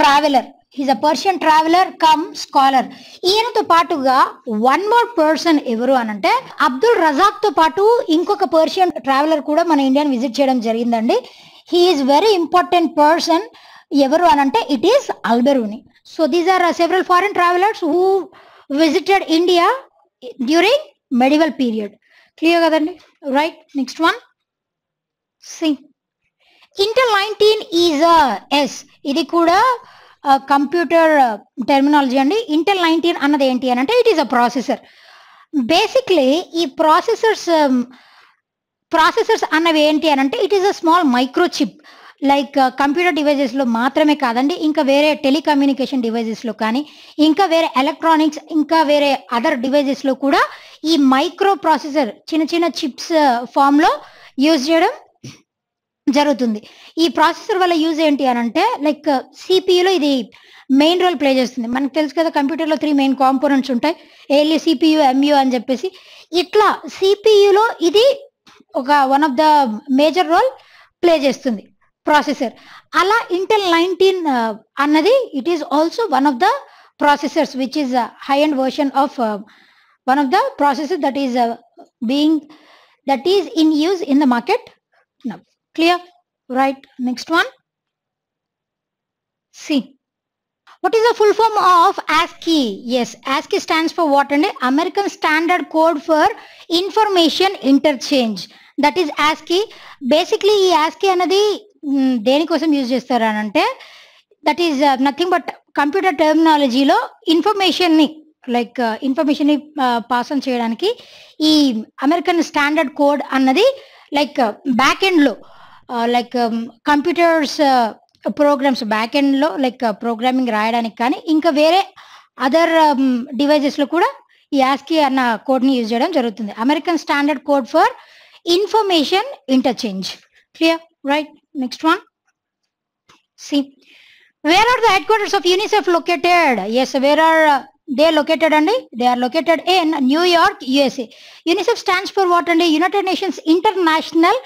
traveller he's a Persian traveller cum scholar ఈయనతో పాటుగా వన్ మోర్ పర్సన్ ఎవరు అని అంటే అబ్దుల్ రజాక్ తో పాటు ఇంకొక పర్షియన్ ట్రావెలర్ కూడా మన ఇండియాని విజిట్ చేయడం జరిగిందండి హీఈస్ వెరీ ఇంపార్టెంట్ పర్సన్ ఎవరు అని అంటే it is Alberuni so these are several foreign travellers who visited India during medieval period clear కదండి right next one see inter nineteen is yes ఇది కూడా కంప్యూటర్ టెర్మినాలజీ అండి ఇంటర్ నైన్టీన్ అన్నది ఏంటి అని అంటే it is a processor basically ఈ ప్రాసెసర్స్ ప్రాసెసర్స్ um, అన్నవి ఏంటి అని అంటే it is a small microchip like computer డివైజెస్లో మాత్రమే కాదండి ఇంకా వేరే టెలికమ్యూనికేషన్ డివైజెస్లో కానీ ఇంకా వేరే ఎలక్ట్రానిక్స్ ఇంకా వేరే అదర్ డివైజెస్లో కూడా ఈ మైక్రో ప్రాసెసర్ చిన్న చిన్న చిప్స్ ఫామ్లో యూజ్ చేయడం జరుగుతుంది ఈ ప్రాసెసర్ వల్ల యూజ్ ఏంటి అని అంటే లైక్ సిపియులో uh, ఇది మెయిన్ రోల్ ప్లే చేస్తుంది మనకు తెలుసు కదా కంప్యూటర్లో త్రీ మెయిన్ కాంపోనెంట్స్ ఉంటాయి ఏలి సిపియు ఎంయు అని చెప్పేసి ఇట్లా సిపియులో ఇది ఒక one of the major role play చేస్తుంది processor. Ala Intel 19 uh, another, it is also one of the processors which is a high-end version of uh, one of the processors that is uh, being that is in use in the market now. Clear? Right. Next one. See. What is the full form of ASCII? Yes, ASCII stands for what? And American Standard Code for Information Interchange. That is ASCII. Basically, ASCII అనేది దేనికోసం యూజ్ చేస్తారు అని అంటే that is nothing but computer టెర్మినాలజీలో ఇన్ఫర్మేషన్ని లైక్ ఇన్ఫర్మేషన్ని పాస్ ఆన్ చేయడానికి ఈ అమెరికన్ స్టాండర్డ్ కోడ్ అన్నది లైక్ బ్యాక్ ఎండ్లో లైక్ కంప్యూటర్స్ ప్రోగ్రామ్స్ బ్యాక్ ఎండ్లో లైక్ ప్రోగ్రామింగ్ రాయడానికి కానీ ఇంకా వేరే అదర్ డివైజెస్లో um, కూడా ఈ యాస్కి అన్న కోడ్ని యూజ్ చేయడం జరుగుతుంది American standard code for information interchange clear right? Next one. See, where are the headquarters of UNICEF located? Yes, where are uh, they are located and they are located in New York, USA. UNICEF stands for what అండి United Nations International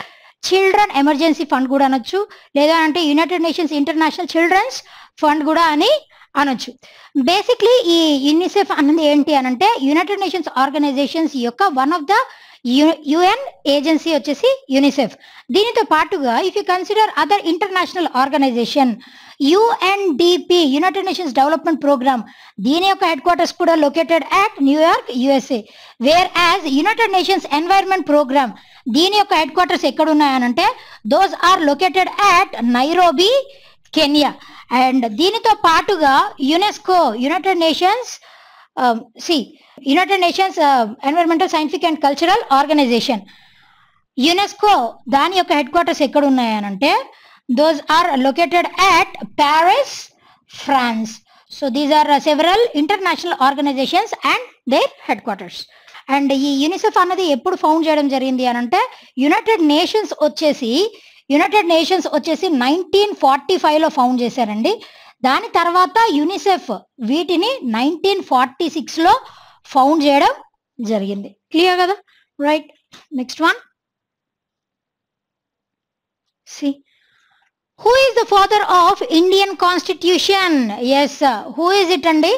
Children Emergency Fund కూడా అనొచ్చు లేదా అంటే United Nations International Children's Fund కూడా అని అనొచ్చు బేసిక్లీ ఈ యూనిసెఫ్ అన్నది ఏంటి అనంటే యునైటెడ్ నేషన్స్ ఆర్గనైజేషన్స్ యొక్క one of the UN agency వచ్చేసి యునిసెఫ్ దీనితో పాటుగా if you consider other international organization UNDP United Nations Development Programme దీని యొక్క హెడ్ క్వార్టర్స్ కూడా located at New York USA whereas United Nations Environment Programme దీని యొక్క హెడ్ క్వార్టర్స్ ఎక్కడ ఉన్నాయనంటే those are located at Nairobi Kenya and దీనితో పాటుగా UNESCO United Nations see United Nations Environmental Scientific and Cultural Organization UNESCO దాని యొక్క హెడ్ క్వార్టర్స్ ఎక్కడ ఉన్నాయనంటే those are located at Paris France so these are several international organizations and their headquarters and ఈ యూనిసెఫ్ అన్నది ఎప్పుడు ఫౌండ్ చేయడం జరిగింది అని అంటే యునైటెడ్ నేషన్స్ వచ్చేసి యునైటెడ్ నేషన్స్ వచ్చేసి నైన్టీన్ ఫార్టీ ఫైవ్లో ఫౌండ్ చేశారండి దాని తర్వాత యునిసెఫ్ వీటిని నైన్టీన్ ఫార్టీ సిక్స్లో ఫౌండ్ చేయడం జరిగింది క్లియర్ కదా right next one see who is the father of Indian constitution yes who is it అండి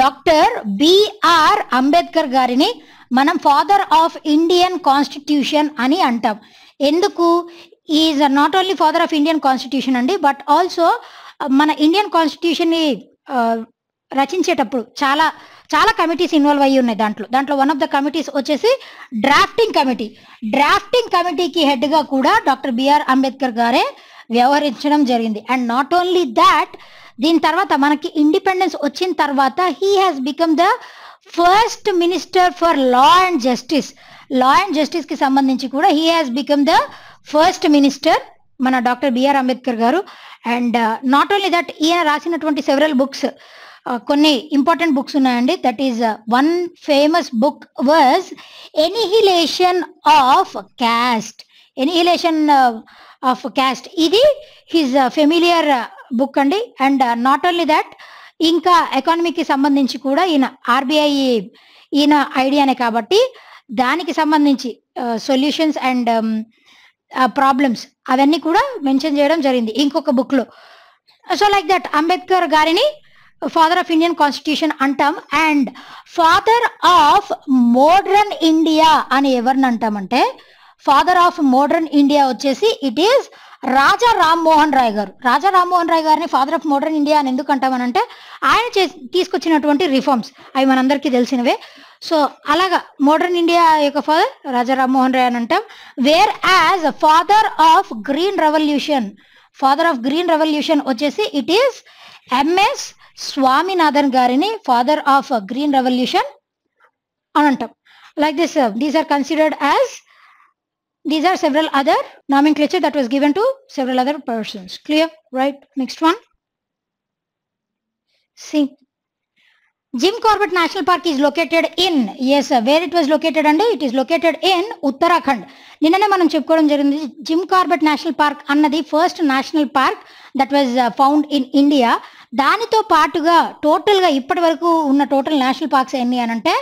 డాక్టర్ బిఆర్ అంబేద్కర్ గారిని మనం ఫాదర్ ఆఫ్ ఇండియన్ కాన్స్టిట్యూషన్ అని అంటాం ఎందుకు is not only father of Indian constitution అండి బట్ ఆల్సో మన ఇండియన్ కాన్స్టిట్యూషన్ని uh, రచించేటప్పుడు చాలా చాలా కమిటీస్ ఇన్వాల్వ్ అయ్యి ఉన్నాయి దాంట్లో దాంట్లో వన్ ఆఫ్ ద కమిటీస్ వచ్చేసి డ్రాఫ్టింగ్ కమిటీ డ్రాఫ్టింగ్ కమిటీకి హెడ్గా కూడా డాక్టర్ బిఆర్ అంబేద్కర్ గారే వ్యవహరించడం జరిగింది అండ్ నాట్ ఓన్లీ దాట్ దీని తర్వాత మనకి ఇండిపెండెన్స్ వచ్చిన తర్వాత he has become the first minister for law and justice law and జస్టిస్కి సంబంధించి కూడా he has become the first minister మన డాక్టర్ బిఆర్ అంబేద్కర్ గారు అండ్ నాట్ ఓన్లీ దట్ ఈయన రాసినటువంటి సెవరల్ బుక్స్ కొన్ని ఇంపార్టెంట్ బుక్స్ ఉన్నాయండి that is one famous book was annihilation of caste annihilation of caste ఇది హిజ్ ఫెమిలియర్ బుక్ అండి అండ్ నాట్ ఓన్లీ దట్ ఇంకా ఎకానమీకి సంబంధించి కూడా ఈయన ఆర్బీఐ ఈయన ఐడియానే కాబట్టి దానికి సంబంధించి సొల్యూషన్స్ అండ్ ప్రాబ్లమ్స్ అవన్నీ కూడా మెన్షన్ చేయడం జరిగింది ఇంకొక బుక్లో సో లైక్ దట్ అంబేద్కర్ గారిని ఫాదర్ ఆఫ్ ఇండియన్ కాన్స్టిట్యూషన్ అంటాం and father of modern India అని ఎవరిని అంటామంటే ఫాదర్ ఆఫ్ మోడ్రన్ ఇండియా వచ్చేసి ఇట్ ఈస్ రాజా రామ్మోహన్ రాయ్ గారు రాజా రామ్మోహన్ రాయ్ గారిని ఫాదర్ ఆఫ్ మోడర్న్ ఇండియా అని ఎందుకు అంటామనంటే ఆయన చే తీసుకొచ్చినటువంటి రిఫార్మ్స్ అవి మనందరికీ తెలిసినవే సో అలాగా మోడర్న్ ఇండియా యొక్క ఫాదర్ రాజా రామ్మోహన్ రాయ్ అని అంటాం whereas father of green revolution father of green revolution వచ్చేసి ఇట్ ఈస్ ఎంఎస్ స్వామినాథన్ గారిని ఫాదర్ ఆఫ్ గ్రీన్ రెవల్యూషన్ అని అంటాం like this these are considered as these are several other nomenclature that was given to several other persons clear right next one see Jim Corbett national park is located in yes wear it was located అండి it is located in Uttarakhand నిన్ననే మనం చెప్పుకోవడం జరిగింది జిమ్ కార్బెట్ నేషనల్ పార్క్ అన్నది first national park that was found in India దానితో పాటుగా టోటల్గా ఇప్పటి వరకు ఉన్న టోటల్ నేషనల్ పార్క్స్ ఎన్ని అని అంటే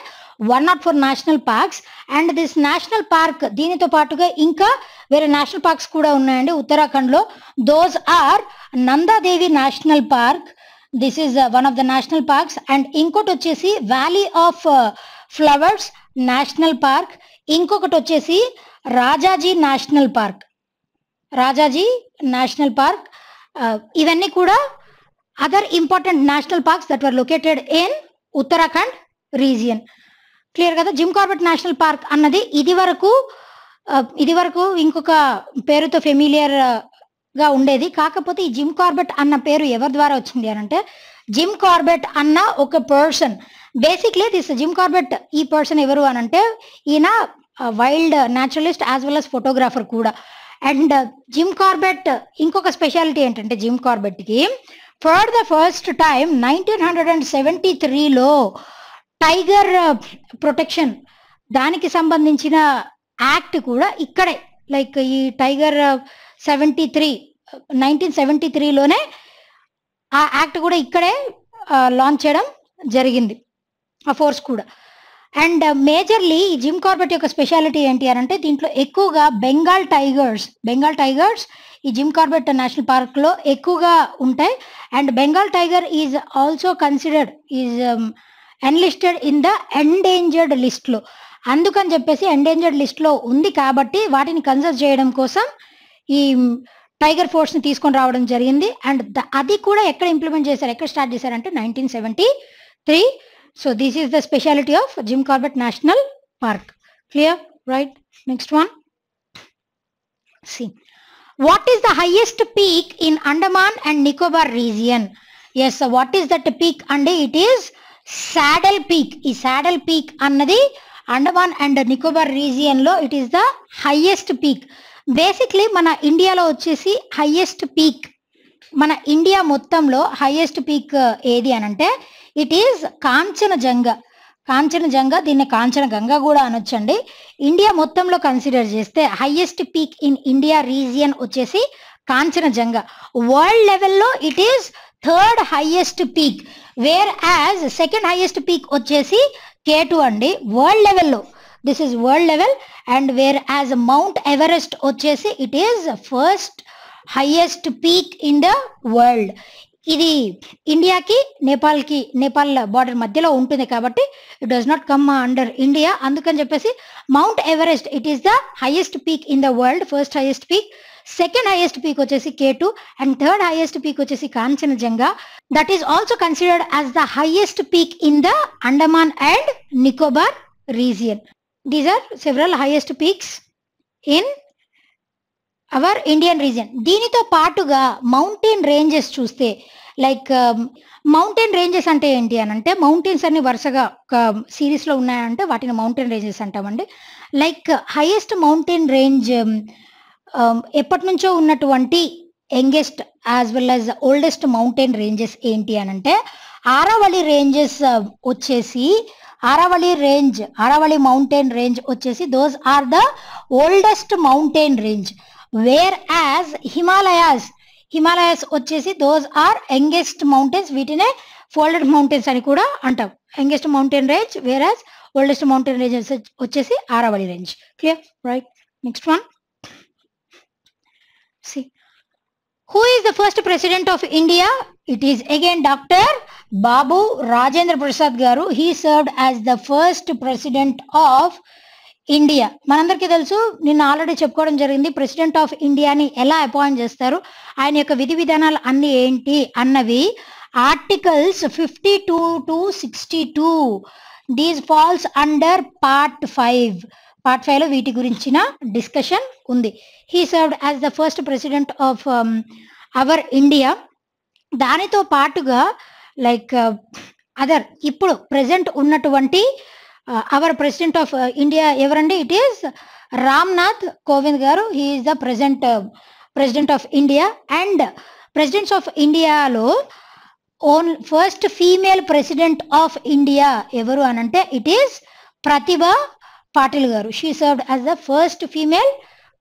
one not four national parks and this national park దీనితో పాటుగా ఇంకా వేరే నేషనల్ పార్క్స్ కూడా ఉన్నాయండి ఉత్తరాఖండ్లో those are Nanda Devi national park this is one of the national parks and ఇంకోటి వచ్చేసి valley of flowers national park ఇంకొకటి వచ్చేసి Rajaji national park Rajaji national park ఇవన్నీ కూడా other important national parks that were located in Uttarakhand region clear కదా జిమ్ కార్బెట్ నేషనల్ పార్క్ అన్నది ఇది వరకు ఇది వరకు ఇంకొక పేరుతో ఫెమిలియర్ గా ఉండేది కాకపోతే ఈ జిమ్ కార్బెట్ అన్న పేరు ఎవరి ద్వారా వచ్చింది అని అంటే జిమ్ కార్బెట్ అన్న ఒక person basically this Jim Corbett ఈ పర్సన్ ఎవరు అని అంటే ఈయన wild naturalist as well as photographer కూడా అండ్ జిమ్ కార్బెట్ ఇంకొక స్పెషాలిటీ ఏంటంటే జిమ్ కార్బెట్కి for the first time nineteen hundred and seventy త్రీలో టైగర్ ప్రొటెక్షన్ దానికి సంబంధించిన యాక్ట్ కూడా ఇక్కడే లైక్ ఈ tiger seventy three nineteen seventy త్రీలోనే ఆ యాక్ట్ కూడా ఇక్కడే లాంచ్ uh, చేయడం జరిగింది ఆ ఫోర్స్ కూడా అండ్ మేజర్లీ uh, ఈ జిమ్ కార్బెట్ యొక్క స్పెషాలిటీ ఏంటి అని అంటే దీంట్లో ఎక్కువగా బెంగాల్ టైగర్స్ బెంగాల్ టైగర్స్ ఈ జిమ్ కార్బెట్ నేషనల్ పార్క్లో ఎక్కువగా ఉంటాయి and Bengal tiger is also considered is um, enlisted in the endangered లిస్ట్లో అందుకని చెప్పేసి ఎండేంజర్డ్ లిస్ట్లో ఉంది కాబట్టి వాటిని కన్సర్వ్ చేయడం కోసం ఈ um, టైగర్ ఫోర్స్ని తీసుకొని రావడం జరిగింది అండ్ అది కూడా ఎక్కడ ఇంప్లిమెంట్ చేశారు ఎక్కడ స్టార్ట్ చేశారంటే nineteen seventy three so this is the speciality of Jim Corbett national park clear right next one see what is the highest peak in Andaman and Nicobar region yes what is that peak and it is Saddle Peak ఈ శాడల్ పీక్ అన్నది అండమాన్ అండ్ నికోబార్ రీజియన్లో it is the highest peak basically మన ఇండియాలో వచ్చేసి హైయెస్ట్ పీక్ మన ఇండియా మొత్తంలో హైయెస్ట్ పీక్ ఏది అనంటే ఇట్ ఈస్ కాంచనజంగా కాంచనజంగా దీన్ని కాంచన కూడా అనొచ్చండి ఇండియా మొత్తంలో కన్సిడర్ చేస్తే highest peak in India region వచ్చేసి కాంచనజంగా వరల్డ్ లెవెల్లో it is third highest peak whereas second highest peak వచ్చేసి కే టూ అండి వరల్డ్ లెవెల్లో this is world level and wear whereas Mount Everest వచ్చేసి it is first highest peak in the world ఇది ఇండియాకి నేపాల్కి నేపాల్ బార్డర్ మధ్యలో ఉంటుంది కాబట్టి it does not come under India అందుకని చెప్పేసి mount Everest it is the highest peak in the world first highest peak second highest peak వచ్చేసి K two and third highest peak వచ్చేసి Kanchenjunga that is also considered as the highest peak in the Andaman and Nicobar region these are several highest peaks in our Indian region దీనితో పాటుగా మౌంటైన్ రేంజెస్ చూస్తే లైక్ um, మౌంటైన్ రేంజెస్ అంటే ఏంటి అని అంటే మౌంటైన్స్ అన్ని వరుసగా ఒక సిరీస్లో ఉన్నాయంటే వాటిని మౌంటైన్ రేంజెస్ అంటామండి like highest mountain range um, um, ఎప్పటి నుంచో ఉన్నటువంటి youngest as well as oldest mountain ranges ఏంటి అని అంటే ఆరావళి రేంజెస్ uh, వచ్చేసి Aravalli range Aravalli mountain range వచ్చేసి those are the oldest mountain range whereas Himalayas Himalayas వచ్చేసి దోస్ ఆర్ యంగెస్ట్ మౌంటైన్స్ వీటినే ఫోల్డెడ్ మౌంటైన్స్ అని కూడా అంటాం youngest mountain range whereas oldest mountain range వచ్చేసి Aravalli range clear right next one see who is the first president of India it is again doctor Babu Rajendra Prasad గారు he served as the first president of India మనందరికీ తెలుసు నిన్న ఆల్రెడీ చెప్పుకోవడం జరిగింది ప్రెసిడెంట్ ఆఫ్ ఇండియాని ఎలా అపాయింట్ చేస్తారు ఆయన యొక్క విధి విధానాలు అన్ని ఏంటి అన్నవి articles fifty two to sixty two these falls under part five part లో వీటి గురించిన డిస్కషన్ ఉంది he served as the first president of our India దానితో పాటుగా లైక్ అదర్ uh, ఇప్పుడు ప్రజెంట్ ఉన్నటువంటి అవర్ ప్రెసిడెంట్ ఆఫ్ ఇండియా ఎవరండి ఇట్ ఈస్ రామ్నాథ్ కోవింద్ గారు is the present president of India and presidents of ఇండియాలో own first female president of India ఎవరు అనంటే ఇట్ ఈస్ ప్రతిభ పాటిల్ గారు she served as the first female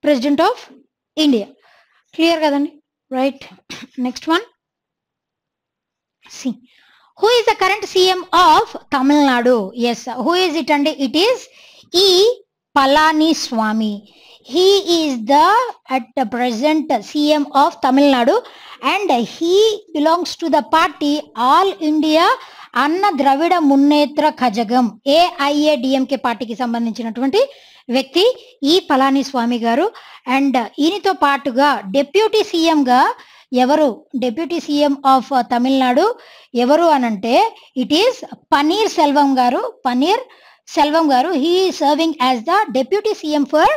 president of India clear కదండి right next one see who is the current CM of Tamil Nadu yes who is it అండి it is E Palani Swami he is the at the present CM of Tamil Nadu and he belongs to the party All India Anna Dravida Munnetra Kazhagam AIA DMK పార్టీకి సంబంధించినటువంటి వ్యక్తి ఈ పలాని స్వామి గారు అండ్ uh, ఈయనతో పాటుగా డెప్యూటీ సీఎంగా గా ఎవరు డిప్యూటీ సీఎం ఆఫ్ తమిళనాడు ఎవరు అనంటే ఇట్ ఈస్ పనీర్ సెల్వం గారు పనీర్ సెల్వం గారు he serving as the deputy CM for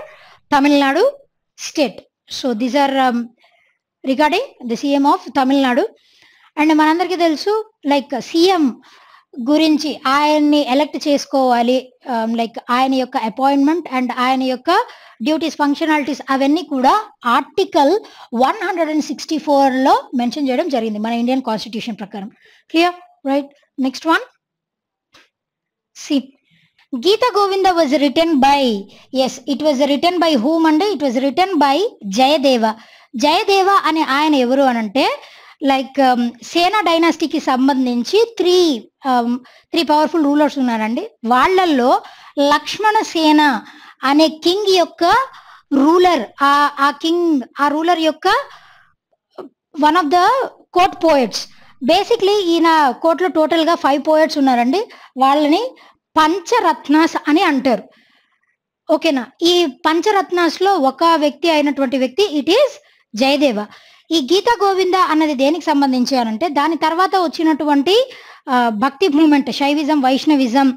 Tamil Nadu state so these are regarding the CM of Tamil Nadu and మనందరికీ తెలుసు లైక్ సీఎం గురించి ఆయన్ని ఎలక్ట్ చేసుకోవాలి లైక్ um, ఆయన యొక్క అపాయింట్మెంట్ అండ్ ఆయన యొక్క డ్యూటీస్ ఫంక్షనాలిటీస్ అవన్నీ కూడా article one hundred and sixty ఫోర్లో మెన్షన్ చేయడం జరిగింది మన ఇండియన్ కాన్స్టిట్యూషన్ ప్రకారం clear right next one see Gita Govinda was written by yes it was written by whom and it was written by Jayadeva Jayadeva అనే ఆయన ఎవరు అనంటే లైక్ సేనా డైనాసిటీకి సంబంధించి త్రీ త్రీ పవర్ఫుల్ రూలర్స్ ఉన్నారండి వాళ్ళల్లో లక్ష్మణ సేన అనే కింగ్ యొక్క రూలర్ ఆ ఆ కింగ్ ఆ రూలర్ యొక్క one of the court poets basically ఈయన కోర్టులో టోటల్గా ఫైవ్ పోయట్స్ ఉన్నారండి వాళ్ళని పంచరత్నాస్ అని అంటారు ఓకేనా ఈ పంచరత్నాస్లో ఒక వ్యక్తి అయినటువంటి వ్యక్తి ఇట్ ఈస్ జయదేవ ఈ గీత గోవింద అన్నది దేనికి సంబంధించి అంటే దాని తర్వాత వచ్చినటువంటి భక్తి మూమెంట్ శైవిజం వైష్ణవిజం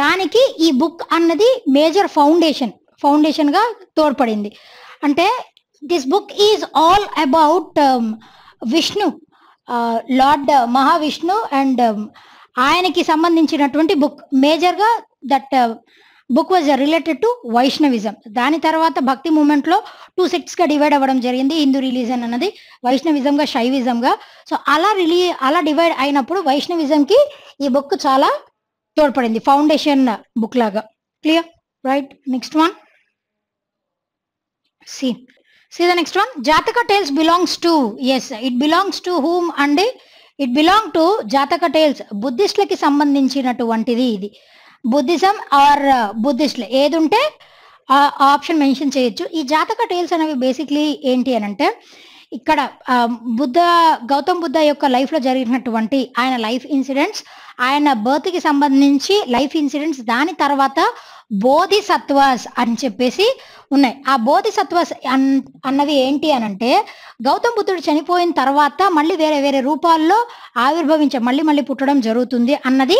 దానికి ఈ బుక్ అన్నది మేజర్ ఫౌండేషన్ ఫౌండేషన్గా తోడ్పడింది అంటే this book is all about Vishnu lord Mahavishnu and ఆయనకి సంబంధించినటువంటి బుక్ మేజర్గా that book was related to Vaishnavism దాని తర్వాత భక్తి మూమెంట్లో టూ గా డివైడ్ అవ్వడం జరిగింది హిందూ రిలీజన్ అన్నది వైష్ణవిజంగా శైవిజంగా సో అలా రిలీ అలా డివైడ్ అయినప్పుడు వైష్ణవిజంకి ఈ బుక్ చాలా తోడ్పడింది ఫౌండేషన్ బుక్ లాగా clear right next one see see the next one Jataka tales belongs to yes it belongs to whom అండి it belong to Jataka tales బుద్ధిస్టులకి సంబంధించినటువంటిది ఇది బుద్ధిజం ఆర్ బుద్ధిస్ట్ ఏది ఉంటే ఆ ఆప్షన్ మెన్షన్ చేయొచ్చు ఈ జాతక టేల్స్ అనేవి బేసిక్లీ ఏంటి అని అంటే ఇక్కడ బుద్ధ గౌతమ్ బుద్ధ యొక్క లైఫ్లో జరిగినటువంటి ఆయన లైఫ్ ఇన్సిడెంట్స్ ఆయన బర్త్కి సంబంధించి లైఫ్ ఇన్సిడెంట్స్ దాని తర్వాత బోధిసత్వాస్ అని చెప్పేసి ఉన్నాయి ఆ బోధిసత్వాస్ అన్ అన్నవి ఏంటి అని అంటే గౌతమ్ బుద్ధుడు చనిపోయిన తర్వాత మళ్ళీ వేరే వేరే రూపాల్లో ఆవిర్భవించే మళ్ళీ మళ్ళీ పుట్టడం జరుగుతుంది అన్నది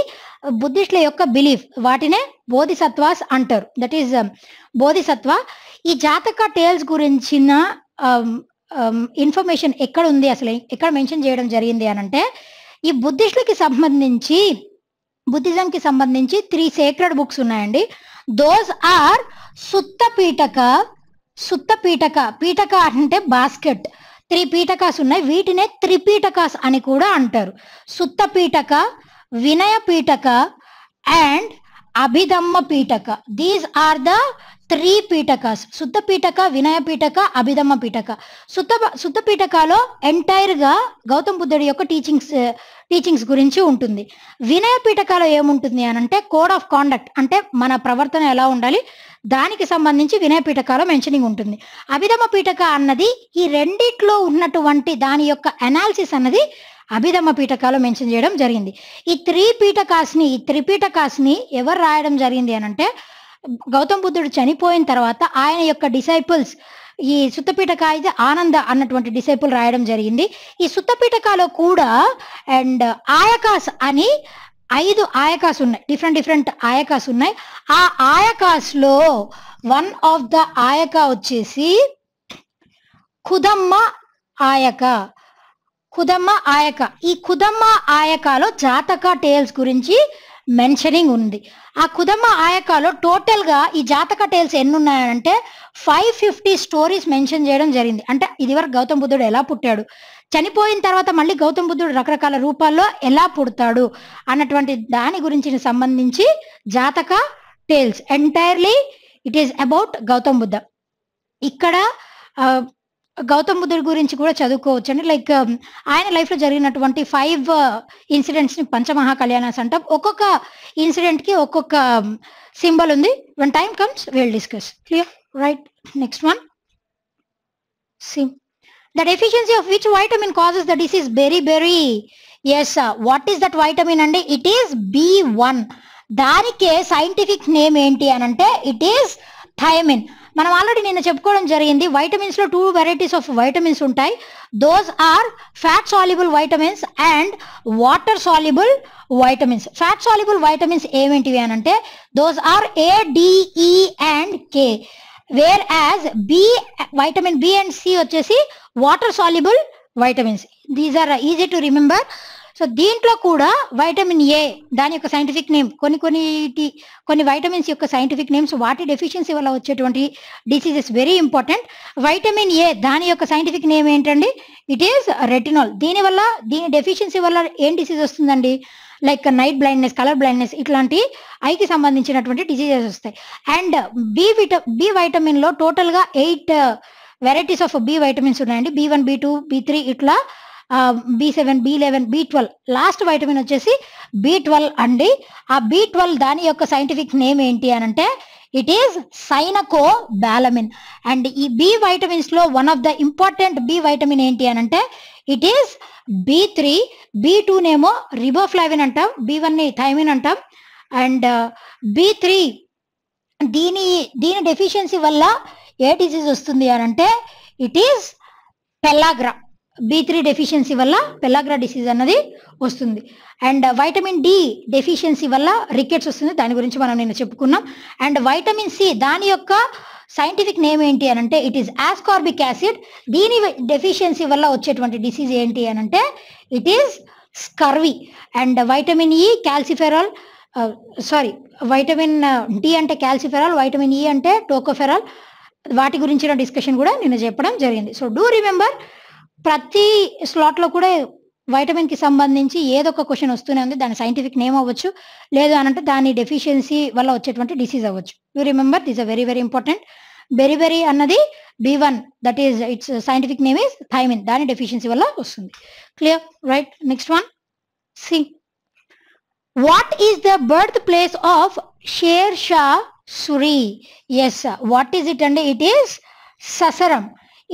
బుద్ధిస్టుల యొక్క బిలీఫ్ వాటినే బోధిసత్వాస్ అంటారు దట్ ఈస్ um, బోధిసత్వ ఈ జాతక టేల్స్ గురించిన um, um, ఇన్ఫర్మేషన్ ఎక్కడ ఉంది అసలు ఎక్కడ మెన్షన్ చేయడం జరిగింది అని అంటే ఈ బుద్ధిస్టులకి సంబంధించి బుద్ధిజంకి సంబంధించి త్రీ సేక్రెడ్ బుక్స్ ఉన్నాయండి దోస్ ఆర్ సుత్త పీటక సుత్త పీటక పీటక అంటే బాస్కెట్ త్రీ పీటకాస్ ఉన్నాయి వీటినే త్రిపీటకాస్ అని కూడా అంటారు Sutta Pitaka Vinaya Pitaka and Abhidhamma Pitaka these are the three Pitakas Sutta Pitaka వినయ పీఠక అభిధమ్మ పీఠక శుద్ధ శుద్ధ పీఠకాలో ఎంటైర్గా గౌతమ్ బుద్ధుడి యొక్క టీచింగ్స్ టీచింగ్స్ గురించి ఉంటుంది వినయ పీఠకాలో ఏముంటుంది అని అంటే కోడ్ ఆఫ్ కాండక్ట్ అంటే మన ప్రవర్తన ఎలా ఉండాలి దానికి సంబంధించి వినయ పీఠకాలో మెన్షనింగ్ ఉంటుంది అభిధమ్మ పీఠక అన్నది ఈ రెండిట్లో ఉన్నటువంటి దాని యొక్క అనాలిసిస్ అన్నది అభిధమ్మ పీఠకాలో మెన్షన్ చేయడం జరిగింది ఈ త్రీ పీఠకాస్ని ఈ త్రిపీఠకాస్ని ఎవరు రాయడం జరిగింది అనంటే గౌతమ్ బుద్ధుడు చనిపోయిన తర్వాత ఆయన యొక్క డిసైపుల్స్ ఈ సుత్తపీఠ అయితే ఆనంద అన్నటువంటి డిసైపుల్ రాయడం జరిగింది ఈ సుత్తపీఠకాలో కూడా అండ్ ఆయకాస్ అని ఐదు ఆయకాస్ ఉన్నాయి డిఫరెంట్ డిఫరెంట్ ఆయకాస్ ఉన్నాయి ఆ ఆయకాస్లో వన్ ఆఫ్ ద ఆయక వచ్చేసి కుదమ్మ ఆయక కుదమ్మ ఆయక ఈ కుదమ్మ ఆయకాలో జాతక టేల్స్ గురించి మెన్షనింగ్ ఉంది ఆ కుదమ్మ ఆయకాలో టోటల్గా ఈ జాతక టేల్స్ ఎన్ని ఉన్నాయంటే ఫైవ్ ఫిఫ్టీ స్టోరీస్ మెన్షన్ చేయడం జరిగింది అంటే ఇదివరకు గౌతమ్ బుద్ధుడు ఎలా పుట్టాడు చనిపోయిన తర్వాత మళ్ళీ గౌతమ్ బుద్ధుడు రకరకాల రూపాల్లో ఎలా పుడతాడు అన్నటువంటి దాని గురించి సంబంధించి Jataka tales entirely it is about Gautam Buddha ఇక్కడ గౌతమ్ బుద్ధుడి గురించి కూడా చదువుకోవచ్చు అండి లైక్ um, ఆయన లైఫ్లో జరిగినటువంటి ఫైవ్ uh, ఇన్సిడెంట్స్ని పంచమహా కళ్యాణాస్ అంటాం ఒక్కొక్క ఇన్సిడెంట్కి ఒక్కొక్క um, సింబల్ ఉంది one time comes will discuss clear right next one see deficiency of which vitamin causes the disease beriberi yes what is that vitamin అండి ఇట్ ఈస్ బి వన్ దానికే సైంటిఫిక్ నేమ్ ఏంటి అని అంటే ఇట్ ఈస్ థైమిన్ మనం ఆల్రెడీ నిన్న చెప్పుకోవడం జరిగింది వైటమిన్స్ లో టూ వెరైటీస్ ఆఫ్ వైటమిన్స్ ఉంటాయి those are fat soluble vitamins and water soluble vitamins fat soluble vitamins ఏమేంటివి అని అంటే those are A D E and K whereas B vitamin B and C వచ్చేసి water soluble vitamins these are easy to remember so దీంట్లో కూడా వైటమిన్ ఏ దాని యొక్క సైంటిఫిక్ నేమ్ కొన్ని కొన్ని కొన్ని వైటమిన్స్ యొక్క సైంటిఫిక్ నేమ్స్ వాటి డెఫిషియన్సీ వల్ల వచ్చేటువంటి diseases very important vitamin A దాని యొక్క సైంటిఫిక్ నేమ్ ఏంటండి ఇట్ ఈస్ రెటినాల్ దీనివల్ల దీని డెఫిషియన్సీ వల్ల ఏం డిసీజ్ వస్తుందండి like night blindness colour blindness ఇట్లాంటి ఐకి సంబంధించినటువంటి డిసీజెస్ వస్తాయి అండ్ బి విట బి టోటల్ టోటల్గా eight varieties of B vitamins ఉన్నాయండి B one B two B three ఇట్లా B seven B eleven B twelve last vitamin వచ్చేసి బి ట్వెల్వ్ అండి ఆ బి ట్వెల్వ్ దాని యొక్క సైంటిఫిక్ నేమ్ ఏంటి అని అంటే it is cyanocobalamin and ఈ బి వైటమిన్స్ లో one of the important B vitamin ఏంటి అని అంటే it is B three B నేమో రిబోఫ్లావిన్ అంటాం బి వన్ని థైమిన్ అంటాం అండ్ బి త్రీ దీని దీని డెఫిషియన్సీ వల్ల ఏ డిసీజ్ వస్తుంది అని అంటే it is pellagra B three deficiency వల్ల పెల్లాగ్రా డిసీజ్ అన్నది వస్తుంది అండ్ వైటమిన్ డి డెఫిషియన్సీ వల్ల రికెట్స్ వస్తుంది దాని గురించి మనం నిన్న చెప్పుకున్నాం అండ్ వైటమిన్ సి దాని యొక్క సైంటిఫిక్ నేమ్ ఏంటి అని అంటే ఇట్ ఈస్ ఆస్కార్బిక్ యాసిడ్ దీని డెఫిషియన్సీ వల్ల వచ్చేటువంటి డిసీజ్ ఏంటి అని అంటే it is scurvy and vitamin E calciferol sorry vitamin D అంటే క్యాల్సిఫెరాల్ వైటమిన్ ఇ అంటే టోకోఫెరాల్ వాటి గురించిన డిస్కషన్ కూడా నిన్న చెప్పడం జరిగింది సో డూ రిమెంబర్ ప్రతి స్లాట్లో కూడా వైటమిన్ కి సంబంధించి ఏదో ఒక క్వశ్చన్ వస్తూనే ఉంది దాని సైంటిఫిక్ నేమ్ అవ్వచ్చు లేదు అని అంటే దాని డెఫిషియన్సీ వల్ల వచ్చేటువంటి డిసీజ్ అవ్వచ్చు you remember this a very very important beri అన్నది B one that is its scientific name is thiamine దాని డెఫిషియన్సీ వల్ల వస్తుంది clear right next one see what is the birth place of Sher Shah Suri yes what is it అండి it is Sasaram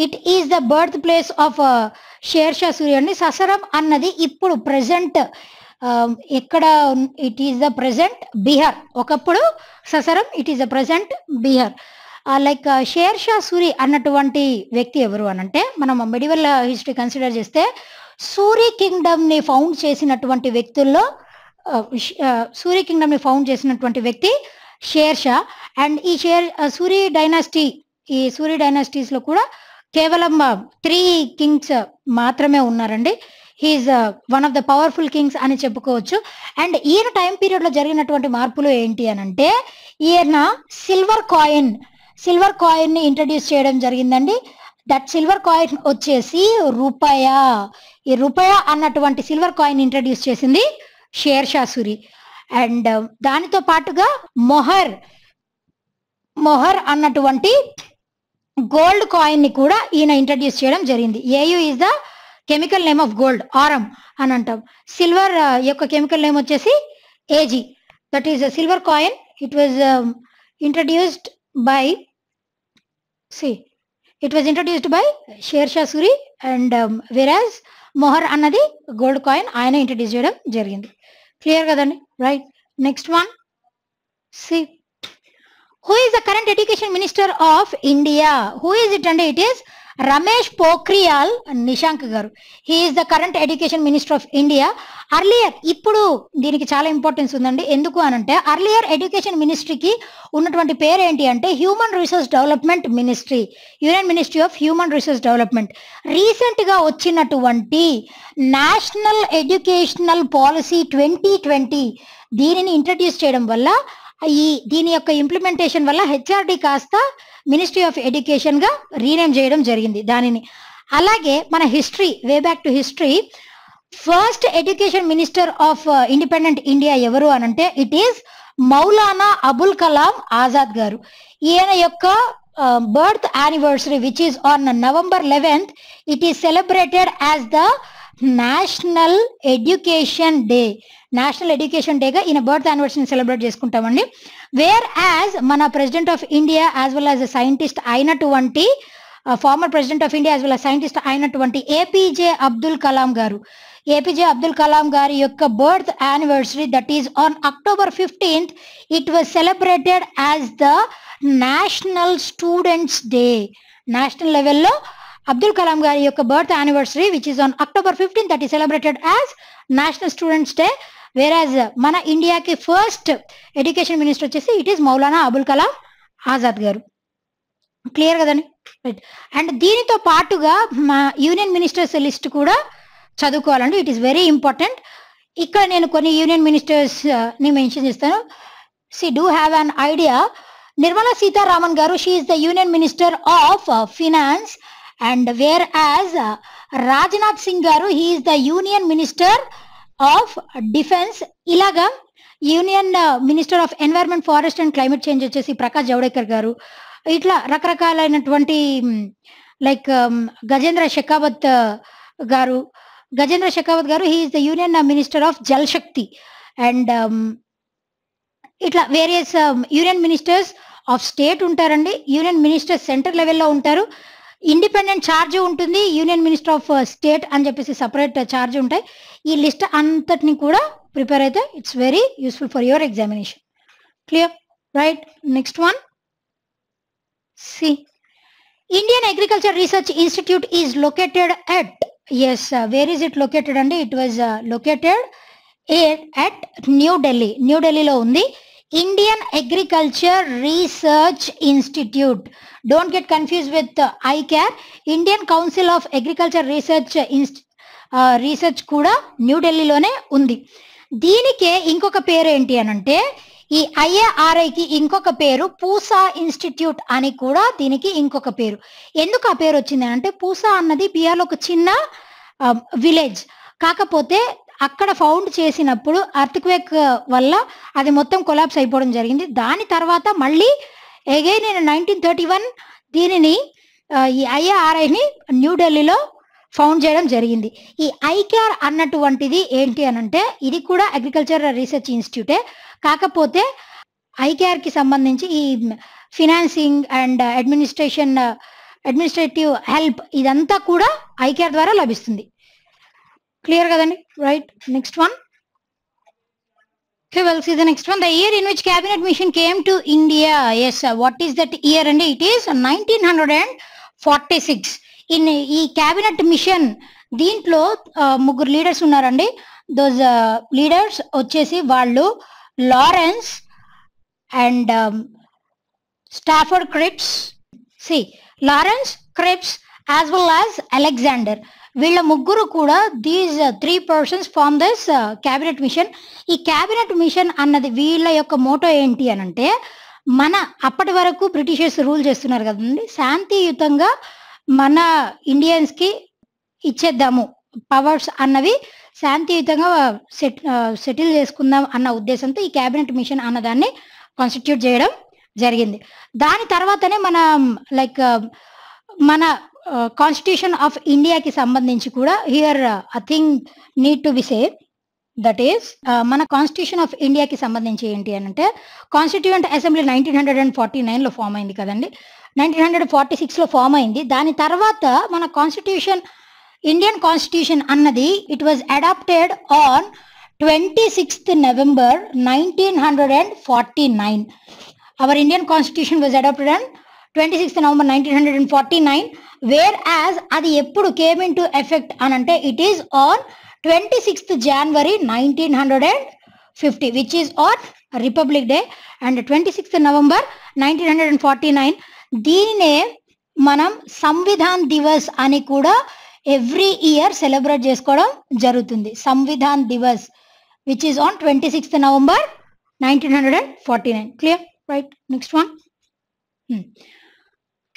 it is the birth place of Sher Shah సూర్యుడిని ససరం అన్నది ఇప్పుడు ప్రజెంట్ um, ఎక్కడ it is the present Bihar ఒకప్పుడు Sasaram it is the present Bihar like Sher Shah Suri అన్నటువంటి వ్యక్తి ఎవరు అనంటే మనం మెడివల్ హిస్టరీ కన్సిడర్ చేస్తే సూరి కింగ్డమ్ని ఫౌండ్ చేసినటువంటి వ్యక్తుల్లో సూరి కింగ్డమ్ని ఫౌండ్ చేసినటువంటి వ్యక్తి షేర్ షా అండ్ ఈ షేర్ సూరి డైనాసిటీ ఈ సూరి డైనాసిటీస్లో కూడా కేవలం త్రీ కింగ్స్ మాత్రమే ఉన్నారండి he is one of the powerful kings అని చెప్పుకోవచ్చు అండ్ ఈయన టైం పీరియడ్ లో జరిగినటువంటి మార్పులు ఏంటి అని అంటే ఈయన సిల్వర్ కాయిన్ సిల్వర్ కాయిన్ ని ఇంట్రడ్యూస్ చేయడం జరిగిందండి దట్ సిల్వర్ కాయిన్ వచ్చేసి రూపాయ ఈ రూపాయ అన్నటువంటి సిల్వర్ కాయిన్ ఇంట్రడ్యూస్ చేసింది షేర్ సూరి అండ్ దానితో పాటుగా మొహర్ మొహర్ అన్నటువంటి గోల్డ్ కాయిన్ ని కూడా ఈయన ఇంట్రడ్యూస్ చేయడం జరిగింది A U is the chemical name of gold aurum అని అంటాం సిల్వర్ uh, యొక్క కెమికల్ నేమ్ వచ్చేసి A G that is silver coin it was introduced by see it was introduced by Sher Shah Suri and whereas mohur అన్నది గోల్డ్ కాయిన్ ఆయన ఇంట్రడ్యూస్ చేయడం జరిగింది క్లియర్ కదండి right next one see who is the current education minister of India Who is it and it is Ramesh Pokhriyal Nishank garu He is the current education minister of India. Earlier ఇప్పుడు దీనికి చాలా ఇంపార్టెన్స్ ఉందండి ఎందుకు అనంటే అర్లియర్ ఎడ్యుకేషన్ మినిస్ట్రీకి ఉన్నటువంటి పేరు ఏంటి అంటే human resource development ministry union ministry of human resource development రీసెంట్గా వచ్చినటువంటి national educational policy twenty twenty దీనిని ఇంట్రడ్యూస్ చేయడం వల్ల ఈ దీని యొక్క ఇంప్లిమెంటేషన్ వల్ల హెచ్ఆర్డి కాస్త మినిస్ట్రీ ఆఫ్ ఎడ్యుకేషన్ గా రీనేమ్ చేయడం జరిగింది దానిని అలాగే మన history way back to history first education minister of independent India ఎవరు అనంటే ఇట్ ఈస్ మౌలానా అబుల్ కలాం ఆజాద్ గారు ఈయన యొక్క birth anniversary which is on November eleventh it is celebrated as the national education day national education డేగా ఈయన బర్త్ యానివర్సరీని సెలబ్రేట్ చేసుకుంటామండి వేర్ యాజ్ మన president of India as well as scientist అయినటువంటి former president of India as well scientist అయినటువంటి ఏపీజే అబ్దుల్ కలాం గారు ఏపీజే అబ్దుల్ కలాం గారి యొక్క birth anniversary that is on October fifteenth it was celebrated as the national students day national లెవెల్లో అబ్దుల్ కలాం గారి యొక్క birth anniversary which is on October fifteen that is celebrated as national students day whereas మన ఇండియాకి ఫస్ట్ ఎడ్యుకేషన్ మినిస్టర్ వచ్చేసి it is Maulana Abul Kalam Azad garu clear కదండి రైట్ అండ్ దీనితో పాటుగా మా యూనియన్ మినిస్టర్స్ లిస్ట్ కూడా చదువుకోవాలండి ఇట్ ఈస్ వెరీ ఇంపార్టెంట్ ఇక్కడ నేను కొన్ని యూనియన్ మినిస్టర్స్ని uh, మెన్షన్ చేస్తాను see do have an idea Nirmala Sitharaman garu she is the union minister of finance uh, and wear whereas Rajnath Singh garu he is the union minister of defence ఇలాగా union minister of environment forest and climate change వచ్చేసి ప్రకాష్ జవడేకర్ గారు ఇట్లా రకరకాలైనటువంటి like um, Gajendra Shekhawat uh, garu Gajendra Shekhawat garu he is the union minister of Jal Shakti and ఇట్లా various union ministers of state ఉంటారండి యూనియన్ మినిస్టర్స్ సెంటర్ లెవెల్లో ఉంటారు ఇండిపెండెంట్ ఛార్జ్ ఉంటుంది union minister of uh, state అని చెప్పేసి సపరేట్ ఛార్జ్ uh, ఉంటాయి ఈ లిస్ట్ అంతటిని కూడా ప్రిపేర్ అయితే it's very useful for your examination clear right next one see Indian agriculture research institute is located at yes where is it located అండి it was located at new Delhi new ఢిల్లీలో ఉంది Indian agriculture research institute don't get confuse with I ICAR Indian council of agriculture research ఇన్స్టి రీసెర్చ్ కూడా న్యూఢిల్లీలోనే ఉంది దీనికే ఇంకొక పేరు ఏంటి అని అంటే ఈ ఐఏఆర్ఐకి ఇంకొక పేరు పూసా ఇన్స్టిట్యూట్ అని కూడా దీనికి ఇంకొక పేరు ఎందుకు ఆ పేరు వచ్చింది అని అంటే పూసా అన్నది బీఆర్లో ఒక చిన్న విలేజ్ కాకపోతే అక్కడ ఫౌండ్ చేసినప్పుడు అర్త్క్వేక్ వల్ల అది మొత్తం కొలాప్స్ అయిపోవడం జరిగింది దాని తర్వాత మళ్ళీ అగైన్ నేను నైన్టీన్ థర్టీ వన్ దీనిని ఈ ఐఆర్ఐని న్యూఢిల్లీలో ఫౌండ్ చేయడం జరిగింది ఈ ఐకేఆర్ అన్నటువంటిది ఏంటి అని అంటే ఇది కూడా అగ్రికల్చర్ రీసెర్చ్ ఇన్స్టిట్యూటే కాకపోతే ఐకేఆర్కి సంబంధించి ఈ financing and administration administrative help ఇదంతా కూడా ఐకేఆర్ ద్వారా లభిస్తుంది క్లియర్ కదండి right next one Okay, next one the year in The cabinet mission came to India yes to is that year అండి it is nineteen hundred and forty six in ఈ క్యాబినెట్ మిషన్ దీంట్లో ముగ్గురు లీడర్స్ ఉన్నారండి దోస్ లీడర్స్ వచ్చేసి వాళ్ళు Lawrence and Stafford Cripps see Lawrence Cripps as well as Alexander వీళ్ళ ముగ్గురు కూడా these three persons form thus cabinet mission ఈ క్యాబినెట్ మిషన్ అన్నది వీళ్ళ యొక్క మోటో ఏంటి అని అంటే మన అప్పటి వరకు బ్రిటిషర్స్ రూల్ చేస్తున్నారు కదండి శాంతియుతంగా మన ఇండియన్స్కి ఇచ్చేద్దాము పవర్స్ అన్నవి శాంతియుతంగా సెట్ uh, సెటిల్ uh, చేసుకుందాం అన్న ఉద్దేశంతో ఈ క్యాబినెట్ మిషన్ అన్నదాన్ని కాన్స్టిట్యూట్ చేయడం జరిగింది దాని తర్వాతనే మన లైక్ uh, మన కాన్స్టిట్యూషన్ ఆఫ్ ఇండియాకి సంబంధించి కూడా here I think need to be save that is మన కాన్స్టిట్యూషన్ ఆఫ్ ఇండియాకి సంబంధించి ఏంటి అని అంటే constituent assembly nineteen hundred and forty నైన్లో ఫామ్ అయింది కదండి నైన్టీన్ హండ్రెడ్ ఫార్టీ సిక్స్లో ఫామ్ అయింది దాని తర్వాత మన కాన్స్టిట్యూషన్ ఇండియన్ కాన్స్టిట్యూషన్ అన్నది it was adopted on twenty sixth November nineteen hundred and forty nine our Indian constitution was adopted and twenty sixth November nineteen hundred and forty nine whereas అది ఎప్పుడు కేమ్ ఇన్ టు ఎఫెక్ట్ అని అంటే it is on twenty sixth January nineteen hundred and fifty which is on republic day and twenty sixth November nineteen hundred and forty nine దీనినే మనం సంవిధాన్ దివస్ అని కూడా ఎవ్రీ ఇయర్ సెలబ్రేట్ చేసుకోవడం జరుగుతుంది Samvidhan Divas which is on twenty sixth November nineteen hundred and forty nine clear right next one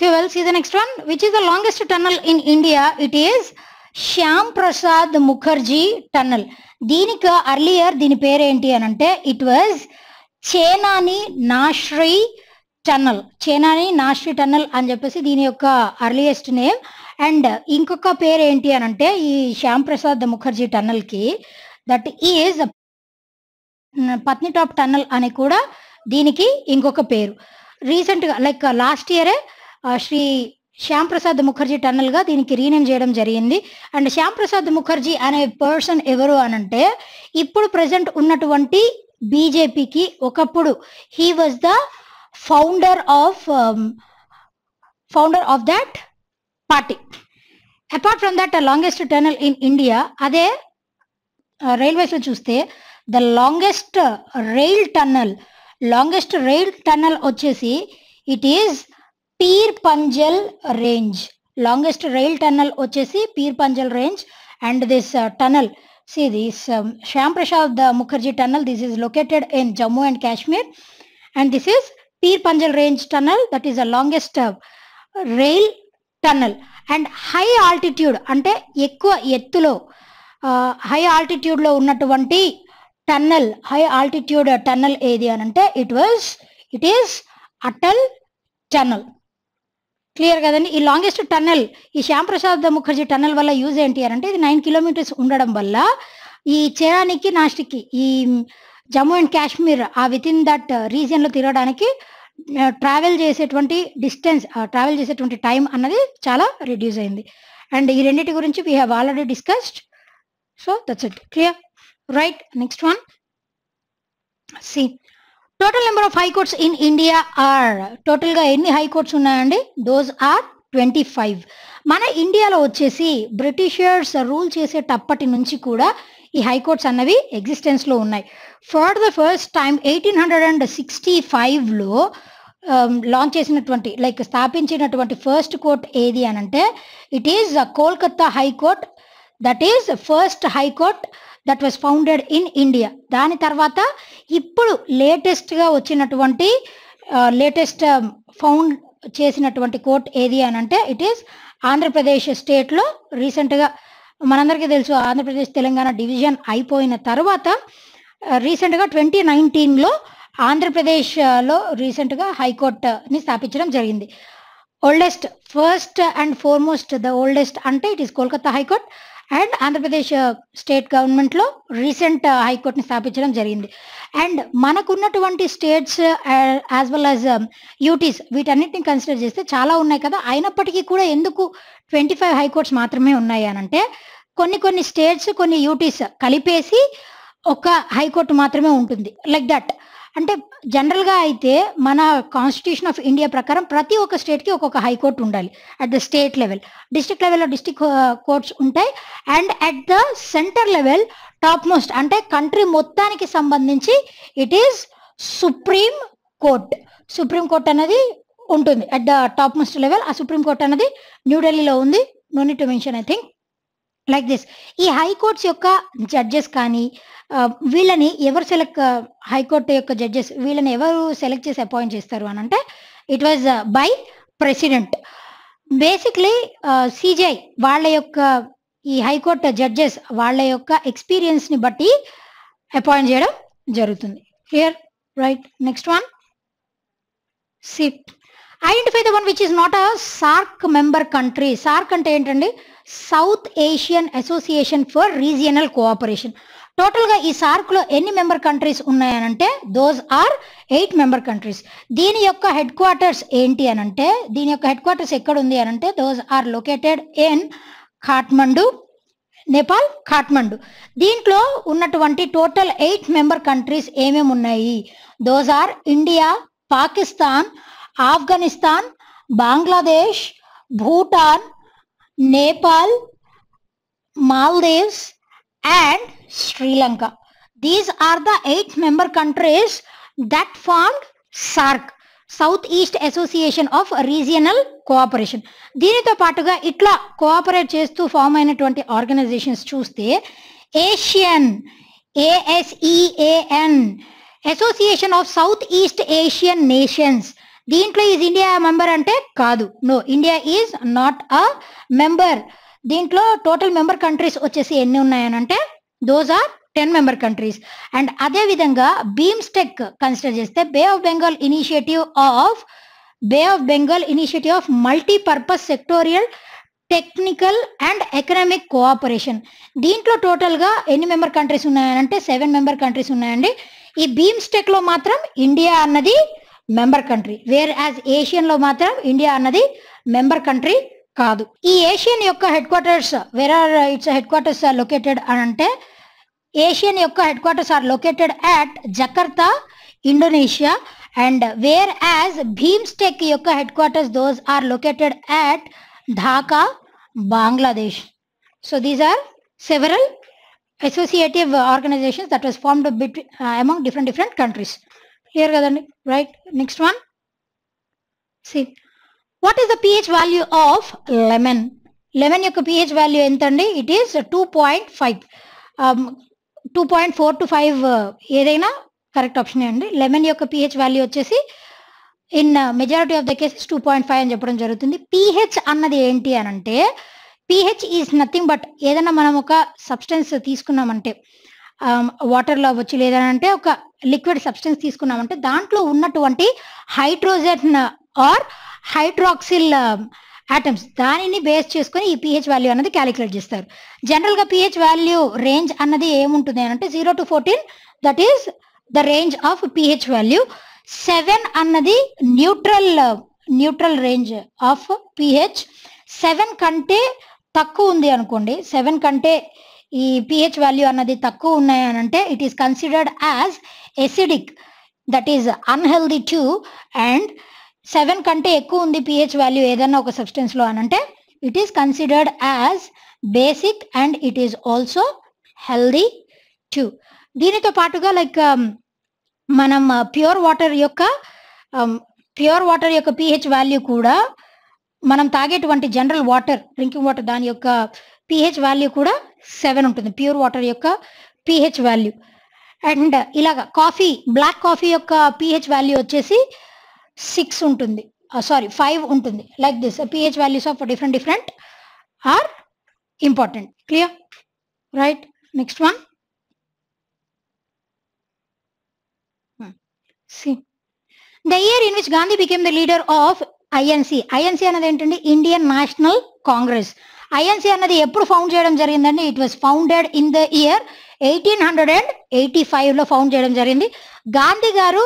Okay, well, see the next one. Which is the longest tunnel in India? It is Shyam Prasad Mukherjee దీనికి అర్లియర్ దీని పేరేంటి అని అంటే it was Chenani Nashri tunnel Chenani Nashri tunnel అని చెప్పేసి దీని యొక్క అర్లియెస్ట్ నేమ్ అండ్ ఇంకొక పేరు ఏంటి అని అంటే ఈ శ్యామ్ ప్రసాద్ ముఖర్జీ టన్నల్కి దట్ ఈజ్ పత్నిటాప్ టన్నల్ అని కూడా దీనికి ఇంకొక పేరు రీసెంట్గా లైక్ లాస్ట్ ఇయరే శ్రీ శ్యామ్ ప్రసాద్ ముఖర్జీ టన్నల్ గా దీనికి రీనేమ్ చేయడం జరిగింది అండ్ శ్యాంప్రసాద్ ముఖర్జీ అనే పర్సన్ ఎవరు అనంటే ఇప్పుడు ప్రజెంట్ ఉన్నటువంటి బీజేపీకి ఒకప్పుడు he was the founder of founder of that party apart from that longest tunnel in India అదే రైల్వేస్లో చూస్తే the longest rail tunnel longest rail tunnel వచ్చేసి it is Pir Panjal range longest rail tunnel వచ్చేసి Pir Panjal range and this tunnel see this Shyam Prasad uh, Mukherjee tunnel this is located in Jammu and Kashmir and this is Pir Panjal range tunnel that is the longest rail tunnel and high altitude అంటే ఎక్కువ ఎత్తులో హై uh, ఆల్టిట్యూడ్లో ఉన్నటువంటి టన్నల్ హై ఆల్టిట్యూడ్ టన్నల్ ఏది అని అంటే it was it is Atal tunnel clear కదండి ఈ లాంగెస్ట్ టన్నెల్ ఈ శ్యాంప్రసాద్ ముఖర్జీ టన్నెల్ వల్ల యూజ్ ఏంటి అంటే ఇది నైన్ కిలోమీటర్స్ ఉండడం వల్ల ఈ చేరానికి నాస్టిక్కి ఈ జమ్మూ అండ్ కాశ్మీర్ ఆ విత్ ఇన్ దట్ రీజియన్లో తిరగడానికి ట్రావెల్ చేసేటువంటి డిస్టెన్స్ ట్రావెల్ చేసేటువంటి టైం అన్నది చాలా రిడ్యూస్ అయింది అండ్ ఈ రెండింటి గురించి we have already discussed so that's it clear right next one see total number of high courts in India are టోటల్గా ఎన్ని హైకోర్ట్స్ ఉన్నాయండి దోస్ ఆర్ ట్వంటీ ఫైవ్ మన ఇండియాలో వచ్చేసి బ్రిటిషర్స్ రూల్ చేసేటప్పటి నుంచి కూడా ఈ హైకోర్ట్స్ అన్నవి లో ఉన్నాయి for the first time eighteen hundred and sixty ఫైవ్లో లాంచ్ చేసినటువంటి లైక్ స్థాపించినటువంటి ఫస్ట్ కోర్ట్ ఏది అనంటే it is Kolkata high court that is first high court that was founded in India దాని తర్వాత ఇప్పుడు లేటెస్ట్గా వచ్చినటువంటి లేటెస్ట్ ఫౌండ్ um, చేసినటువంటి కోర్ట్ ఏది అని అంటే ఇట్ ఈస్ ఆంధ్రప్రదేశ్ స్టేట్లో రీసెంట్గా మనందరికీ తెలుసు ఆంధ్రప్రదేశ్ తెలంగాణ డివిజన్ అయిపోయిన తర్వాత రీసెంట్గా ట్వంటీ నైన్టీన్లో ఆంధ్రప్రదేశ్లో రీసెంట్గా హైకోర్టుని స్థాపించడం జరిగింది oldest first and foremost the oldest అంటే it is Kolkata high court and Andhra Pradesh state గవర్నమెంట్లో రీసెంట్ హైకోర్టుని స్థాపించడం జరిగింది అండ్ మనకున్నటువంటి states as well as UTs వీటన్నిటిని కన్సిడర్ చేస్తే చాలా ఉన్నాయి కదా అయినప్పటికీ కూడా ఎందుకు ట్వంటీ ఫైవ్ హైకోర్ట్స్ మాత్రమే ఉన్నాయి అనంటే కొన్ని కొన్ని స్టేట్స్ కొన్ని యూటీస్ కలిపేసి ఒక హైకోర్టు మాత్రమే ఉంటుంది లైక్ దట్ అంటే జనరల్గా అయితే మన కాన్స్టిట్యూషన్ ఆఫ్ ఇండియా ప్రకారం ప్రతి ఒక్క స్టేట్కి ఒక్కొక్క హైకోర్టు ఉండాలి at the state level district లెవెల్లో డిస్ట్రిక్ట్ కోర్ట్స్ ఉంటాయి and at the centre level top most అంటే కంట్రీ మొత్తానికి సంబంధించి it is supreme court supreme court అనేది ఉంటుంది at the top most level ఆ సుప్రీం కోర్ట్ అనేది న్యూఢిల్లీలో ఉంది no need to mention I think like this ఈ హైకోర్ట్స్ యొక్క జడ్జెస్ కానీ వీళ్ళని ఎవరు సెలెక్ట్ హైకోర్టు యొక్క జడ్జెస్ వీళ్ళని ఎవరు సెలెక్ట్ చేసి అపాయింట్ చేస్తారు అని అంటే it was by president basically CJI వాళ్ళ యొక్క ఈ హైకోర్టు జడ్జెస్ వాళ్ళ యొక్క ఎక్స్పీరియన్స్ని బట్టి అపాయింట్ చేయడం జరుగుతుంది clear right next one see identify the one which is not a SAARC member country SAARC అంటే ఏంటండి south Asian association for regional cooperation total గా ఈ సార్క్ లో ఎన్ని మెంబర్ కంట్రీస్ ఉన్నాయనంటే those are eight member countries దీని యొక్క హెడ్ క్వార్టర్స్ ఏంటి అనంటే దీని యొక్క హెడ్ క్వార్టర్స్ ఎక్కడ ఉంది అనంటే those are located in Kathmandu Nepal Kathmandu దీంట్లో ఉన్నటువంటి టోటల్ ఎయిట్ మెంబర్ కంట్రీస్ ఏమేమి ఉన్నాయి those are India Pakistan Afghanistan Bangladesh Bhutan Nepal Maldives and Sri Lanka these are the eight member countries that that SAARC south east association of regional cooperation దీనితో పాటుగా ఇట్లా కోఆపరేట్ చేస్తూ ఫామ్ అయినటువంటి ఆర్గనైజేషన్స్ చూస్తే ASEAN ASEAN association of south east Asian nations దీంట్లో ఈజ్ ఇండియా మెంబర్ అంటే కాదు no India is not a member దీంట్లో టోటల్ మెంబర్ కంట్రీస్ వచ్చేసి ఎన్ని ఉన్నాయనంటే those are ten member countries and అదే విధంగా బీమ్స్టెక్ కన్సిడర్ చేస్తే bay of Bengal initiative of bay of Bengal initiative of multipurpose sectoral technical and economic cooperation దీంట్లో టోటల్గా ఎన్ని మెంబర్ కంట్రీస్ ఉన్నాయనంటే సెవెన్ మెంబర్ కంట్రీస్ ఉన్నాయండి ఈ బీమ్స్టెక్లో మాత్రం ఇండియా అన్నది మెంబర్ కంట్రీ వేర్ యాజ్ ఏషియన్లో మాత్రం ఇండియా అన్నది మెంబర్ కంట్రీ కాదు ఈ ఏషియన్ యొక్క head quarters where are its head quarters are located అని అంటే ఏషియన్ యొక్క head quarters are located at Jakarta Indonesia and wear as BIMSTEC యొక్క head quarters those are located at Dhaka Bangladesh so these are several associative organisations that was formed between among different different countries clear కదండి right next one see what is the pH value of lemon lemon యొక్క పిహెచ్ వాల్యూ ఎంత అండి it is two point five two point four to five ఏదైనా కరెక్ట్ ఆప్షన్ అండి లెమన్ యొక్క పిహెచ్ వాల్యూ వచ్చేసి in majority of the cases two point five అని చెప్పడం జరుగుతుంది పిహెచ్ అన్నది ఏంటి అని అంటే పిహెచ్ ఈజ్ నథింగ్ బట్ ఏదైనా మనం ఒక సబ్స్టెన్స్ తీసుకున్నామంటే వాటర్లో um, అవ్వచ్చు లేదంటే ఒక లిక్విడ్ సబ్స్టెన్స్ తీసుకున్నామంటే దాంట్లో ఉన్నటువంటి hydrogen or uh, hydroxyl atoms దానిని బేస్ చేసుకొని ఈ పిహెచ్ వాల్యూ అన్నది క్యాలిక్యులేట్ చేస్తారు జనరల్గా పిహెచ్ వాల్యూ రేంజ్ అన్నది ఏముంటుంది అని అంటే zero to fourteen that is the range of pH value seven అన్నది neutral neutral range of pH seven కంటే తక్కువ ఉంది అనుకోండి సెవెన్ కంటే ఈ పిహెచ్ వాల్యూ అన్నది తక్కువ ఉన్నాయి అంటే it is considered as acidic that is unhealthy too and seven కంటే ఎక్కువ ఉంది పిహెచ్ వాల్యూ ఏదైనా ఒక సబ్స్టెన్స్లో అంటే it is considered as basic and it is also healthy too దీనితో పాటుగా లైక్ um, మనం ప్యూర్ uh, వాటర్ యొక్క ప్యూర్ um, వాటర్ యొక్క పిహెచ్ వాల్యూ కూడా మనం తాగేటువంటి జనరల్ వాటర్ డ్రింకింగ్ వాటర్ దాని యొక్క పిహెచ్ వాల్యూ కూడా సెవెన్ ఉంటుంది ప్యూర్ వాటర్ యొక్క పిహెచ్ వాల్యూ అండ్ ఇలాగ కాఫీ బ్లాక్ కాఫీ యొక్క పిహెచ్ వాల్యూ వచ్చేసి సిక్స్ ఉంటుంది సారీ ah, ఫైవ్ ఉంటుంది like this pH values of different different are important clear right next one see the year in which Gandhi became the leader of INC INC అన్నది ఏంటంటే ఇండియన్ నేషనల్ కాంగ్రెస్ ఐఎన్సి అన్నది ఎప్పుడు ఫౌండ్ చేయడం జరిగిందండి it was founded in the year eighteen hundred and eighty ఫైవ్లో ఫౌండ్ చేయడం జరిగింది గాంధీ గారు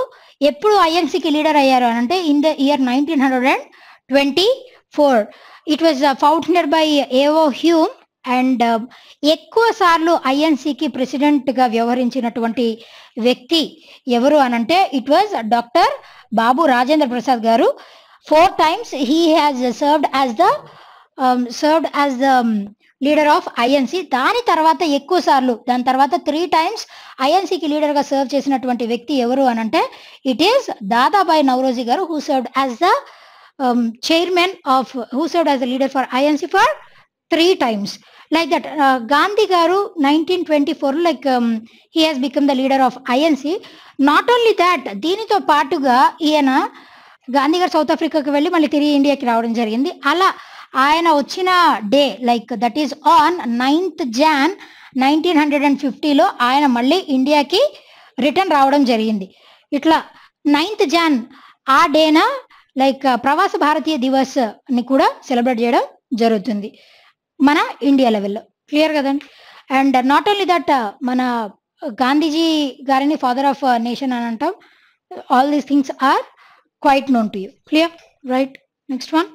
ఎప్పుడు ఐఎన్సీకి లీడర్ అయ్యారు అని అంటే in the year nineteen hundred and twenty four it was founded by A O Hume and ఎక్కువ సార్లు ఐఎన్సీకి ప్రెసిడెంట్గా వ్యవహరించినటువంటి వ్యక్తి ఎవరు అనంటే it was doctor Babu Rajendra Prasad garu four times he has served as the served as the leader of INC దాని తర్వాత ఎక్కువ సార్లు దాని తర్వాత త్రీ టైమ్స్ ఐఎన్సీకి లీడర్గా సర్వ్ చేసినటువంటి వ్యక్తి ఎవరు అని అంటే it is Dadabhai Naoroji garu who served as the chairman of who served as the leader for INC for three times like that Gandhi garu nineteen twenty four like he has become the leader of INC not only that దీనితో పాటుగా ఈయన గాంధీ గారు సౌత్ ఆఫ్రికాకి వెళ్ళి మళ్ళీ తిరిగి ఇండియాకి రావడం జరిగింది అలా ఆయన వచ్చిన day like that is on ninth Jan nineteen hundred and ఫిఫ్టీలో ఆయన మళ్ళీ ఇండియాకి రిటర్న్ రావడం జరిగింది ఇట్లా నైన్త్ జాన్ ఆ డేన లైక్ ప్రవాస భారతీయ దివస్ ని కూడా సెలబ్రేట్ చేయడం జరుగుతుంది మన ఇండియా లెవెల్లో క్లియర్ కదండి అండ్ నాట్ ఓన్లీ దట్ మన గాంధీజీ గారిని ఫాదర్ ఆఫ్ నేషన్ అని అంటాం all these things are quite known to you clear right next one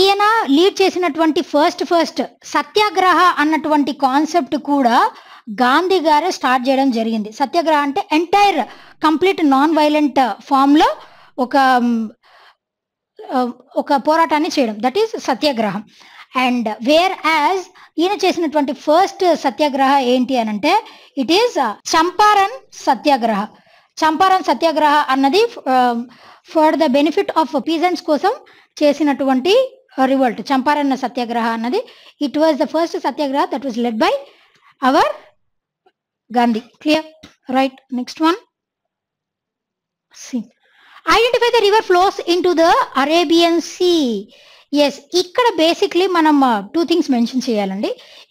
ఈయన లీడ్ చేసినటువంటి ఫస్ట్ ఫస్ట్ సత్యాగ్రహ అన్నటువంటి కాన్సెప్ట్ కూడా గాంధీ గారు స్టార్ట్ చేయడం జరిగింది సత్యాగ్రహ అంటే ఎంటైర్ కంప్లీట్ నాన్ వైలెంట్ ఫామ్లో ఒక ఒక పోరాటాన్ని చేయడం దట్ ఈస్ సత్యాగ్రహం అండ్ వేర్ యాజ్ ఈయన చేసినటువంటి ఫస్ట్ సత్యాగ్రహ ఏంటి అని అంటే ఇట్ ఈస్ చంపారన్ సత్యాగ్రహ చంపారన్ సత్యాగ్రహ అన్నది for the benefit of peasants కోసం చేసినటువంటి uh, రివోల్ట్ చంపారన్న సత్యాగ్రహ అన్నది it was the first satyagraha that was led by our Gandhi clear right next one see identify the river flows in to the Arabian sea ఎస్ ఇక్కడ బేసిక్లీ మనం టూ థింగ్స్ మెన్షన్ చేయాలండి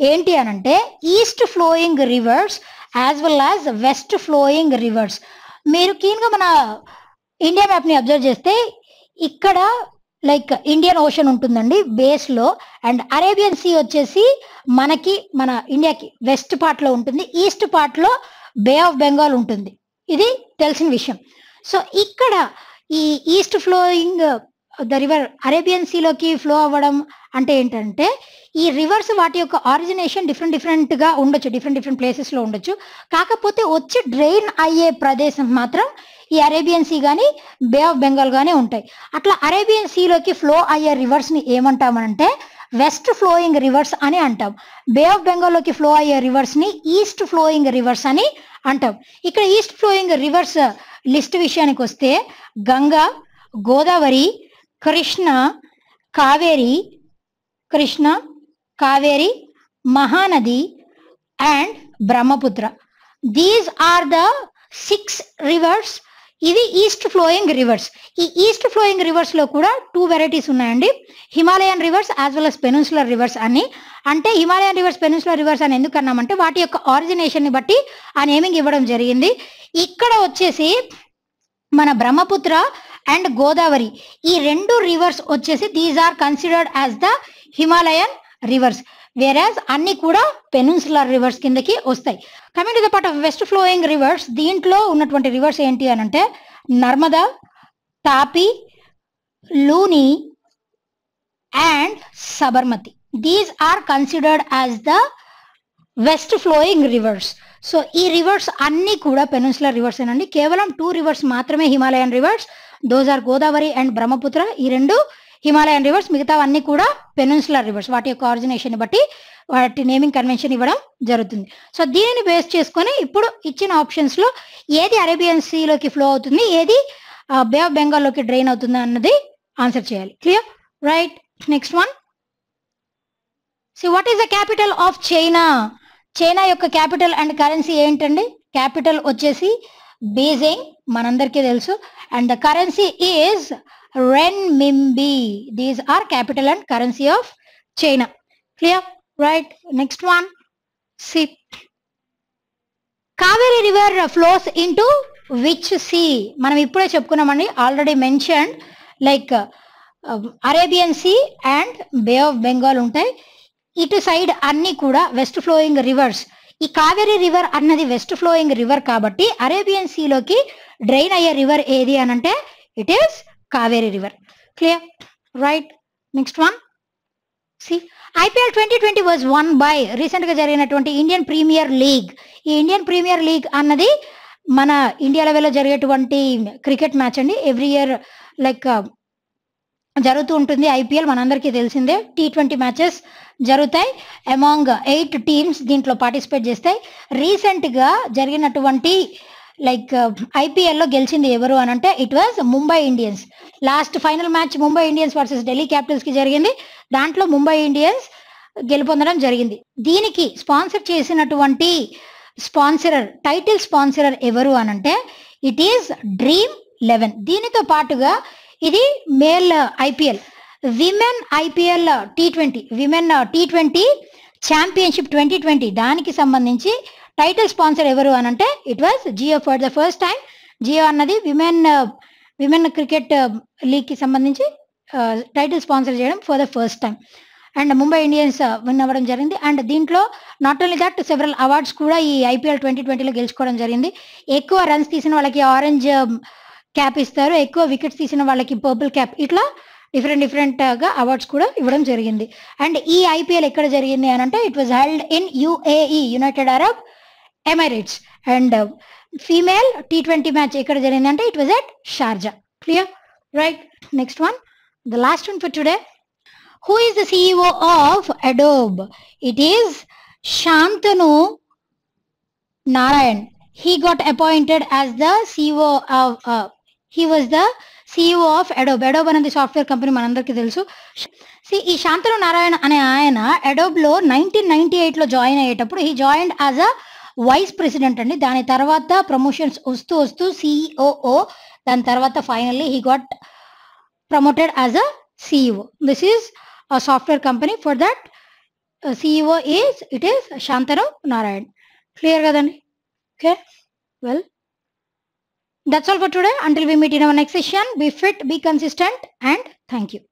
ఏంటి అనంటే east flowing rivers as well as west flowing rivers మీరు క్లీన్గా మన ఇండియా మ్యాప్ ని అబ్జర్వ్ చేస్తే ఇక్కడ లైక్ ఇండియన్ ఓషన్ ఉంటుందండి బేస్ లో అండ్ అరేబియన్ సీ వచ్చేసి మనకి మన ఇండియాకి వెస్ట్ పార్ట్ లో ఉంటుంది ఈస్ట్ పార్ట్ లో బే ఆఫ్ బెంగాల్ ఉంటుంది ఇది తెలిసిన విషయం సో ఇక్కడ ఈ east flowing the river Arabian సీలోకి ఫ్లో అవ్వడం అంటే ఏంటంటే ఈ రివర్స్ వాటి యొక్క ఆరిజినేషన్ డిఫరెంట్ డిఫరెంట్గా ఉండొచ్చు డిఫరెంట్ డిఫరెంట్ ప్లేసెస్లో ఉండొచ్చు కాకపోతే వచ్చి డ్రైన్ అయ్యే ప్రదేశం మాత్రం ఈ అరేబియన్ సీ కానీ బే ఆఫ్ బెంగాల్ కానీ ఉంటాయి అట్లా అరేబియన్ సీలోకి ఫ్లో అయ్యే రివర్స్ని ఏమంటామంటే వెస్ట్ ఫ్లోయింగ్ రివర్స్ అని అంటాం బే ఆఫ్ బెంగాల్లోకి ఫ్లో అయ్యే రివర్స్ని ఈస్ట్ ఫ్లోయింగ్ రివర్స్ అని అంటాం ఇక్కడ ఈస్ట్ ఫ్లోయింగ్ రివర్స్ లిస్ట్ విషయానికి వస్తే Ganga Godavari Krishna Kaveri Krishna Kaveri Mahanadi and Brahmaputra these are the six rivers ఇవి ఈస్ట్ ఫ్లోయింగ్ రివర్స్ ఈ ఈస్ట్ ఫ్లోయింగ్ రివర్స్ లో కూడా టూ వెరైటీస్ ఉన్నాయండి Himalayan rivers as well as peninsular rivers అని అంటే హిమాలయన్ రివర్స్ పెనున్సులర్ రివర్స్ అని ఎందుకన్నామంటే వాటి యొక్క ఆరిజినేషన్ ని బట్టి ఆ నేమింగ్ ఇవ్వడం జరిగింది ఇక్కడ వచ్చేసి మన బ్రహ్మపుత్ర అండ్ గోదావరి ఈ రెండు రివర్స్ వచ్చేసి these are considered as the Himalayan rivers where as అన్ని కూడా పెనున్సులర్ రివర్స్ కిందకి వస్తాయి coming to the part of west flowing rivers దీంట్లో ఉన్నటువంటి రివర్స్ ఏంటి అని అంటే Narmada Tapi Luni and Sabarmati these are considered as the west flowing rivers so ఈ రివర్స్ అన్నీ కూడా పెనున్సులర్ రివర్స్ ఏనండి కేవలం టూ రివర్స్ మాత్రమే Himalayan rivers those are Godavari and Brahmaputra ఈ రెండు హిమాలయన్ రివర్స్ మిగతావన్నీ కూడా పెనున్సులర్ రివర్స్ వాటి యొక్క ఆరిజినేషన్ బట్టి వాటి నేమింగ్ కన్వెన్షన్ ఇవ్వడం జరుగుతుంది సో దీనిని బేస్ చేసుకొని ఇప్పుడు ఇచ్చిన ఆప్షన్స్ లో ఏది అరేబియన్ సీలోకి ఫ్లో అవుతుంది ఏది బే ఆఫ్ బెంగాల్లోకి డ్రైన్ అవుతుంది అన్నది ఆన్సర్ చేయాలి clear right next one see what is the capital of China China యొక్క క్యాపిటల్ అండ్ కరెన్సీ ఏంటండి క్యాపిటల్ వచ్చేసి బీజింగ్ మనందరికీ తెలుసు and the currency is renminbi. These are capital and currency of China. Clear? Right. Next one. See. Kaveri River flows into which sea? manam మనం ఇప్పుడే already mentioned like uh, arabian sea and bay of bengal untai ఇటు సైడ్ అన్ని కూడా వెస్ట్ ఫ్లోయింగ్ రివర్స్ ఈ కావేరీ రివర్ అన్నది వెస్ట్ ఫ్లోయింగ్ రివర్ కాబట్టి అరేబియన్ సీలోకి డ్రైన్ అయ్యే రివర్ ఏది అనంటే it is Kaveri river clear right next one see IPL twenty twenty was won by రీసెంట్గా జరిగినటువంటి ఇండియన్ ప్రీమియర్ లీగ్ ఈ ఇండియన్ ప్రీమియర్ లీగ్ అన్నది మన ఇండియా లెవెల్లో జరిగేటువంటి క్రికెట్ మ్యాచ్ అండి ఎవ్రీ ఇయర్ లైక్ జరుగుతూ ఉంటుంది ఐపీఎల్ మనందరికీ తెలిసిందే టీ ట్వంటీ మ్యాచెస్ జరుగుతాయి అమాంగ్ ఎయిట్ టీమ్స్ దీంట్లో పార్టిసిపేట్ చేస్తాయి రీసెంట్గా జరిగినటువంటి లైక్ ఐపీఎల్లో uh, గెలిచింది ఎవరు అని అంటే it was Mumbai Indians last final match Mumbai Indians versus Delhi కి జరిగింది దాంట్లో ముంబై ఇండియన్స్ గెలుపొందడం జరిగింది దీనికి స్పాన్సర్ చేసినటువంటి స్పాన్సరర్ టైటిల్ స్పాన్సరర్ ఎవరు అని అంటే ఇట్ ఈస్ డ్రీమ్ లెవెన్ దీనితో పాటుగా ఇది male IPL women IPL T twenty women T twenty championship twenty twenty దానికి సంబంధించి టైటిల్ స్పాన్సర్ ఎవరు అని అంటే it was Jio for the first time Jio అన్నది విమెన్ విమెన్ క్రికెట్ లీగ్కి సంబంధించి టైటిల్ uh, స్పాన్సర్ చేయడం for the first time and Mumbai Indians win అవ్వడం జరిగింది అండ్ దీంట్లో not only that several awards కూడా ఈ ఐపీఎల్ ట్వంటీ ట్వంటీలో గెలుచుకోవడం జరిగింది ఎక్కువ రన్స్ తీసిన వాళ్ళకి ఆరెంజ్ క్యాప్ um, ఇస్తారు ఎక్కువ వికెట్స్ తీసిన వాళ్ళకి పర్పుల్ క్యాప్ ఇట్లా డిఫరెంట్ డిఫరెంట్గా అవార్డ్స్ కూడా ఇవ్వడం జరిగింది అండ్ ఈ ఐపీఎల్ ఎక్కడ జరిగింది అని అంటే it was held in UAE united Arab emirates and female T twenty match ఎక్కడ జరిగిందంటే it was at Sharjah clear right next one the last one for today who is the CEO of Adobe it is Shantanu Narayen he got appointed as the CEO of he was the CEO of Adobe Adobe అనేది సాఫ్ట్వేర్ కంపెనీ మనందరికీ తెలుసు ఈ శాంతను నారాయణ అనే ఆయన లో నైన్టీన్ నైన్టీ ఎయిట్లో జాయిన్ అయ్యేటప్పుడు he join as a vice president అండి దాని తర్వాత ప్రమోషన్స్ వస్తూ వస్తూ సిఇఓ e దాని తర్వాత finally he got promoted as a CEO e this is a software company for that CEO e is it is Shantarao Narayan clear కదండి okay well that's all for today until we meet in our next session be fit be consistent and thank you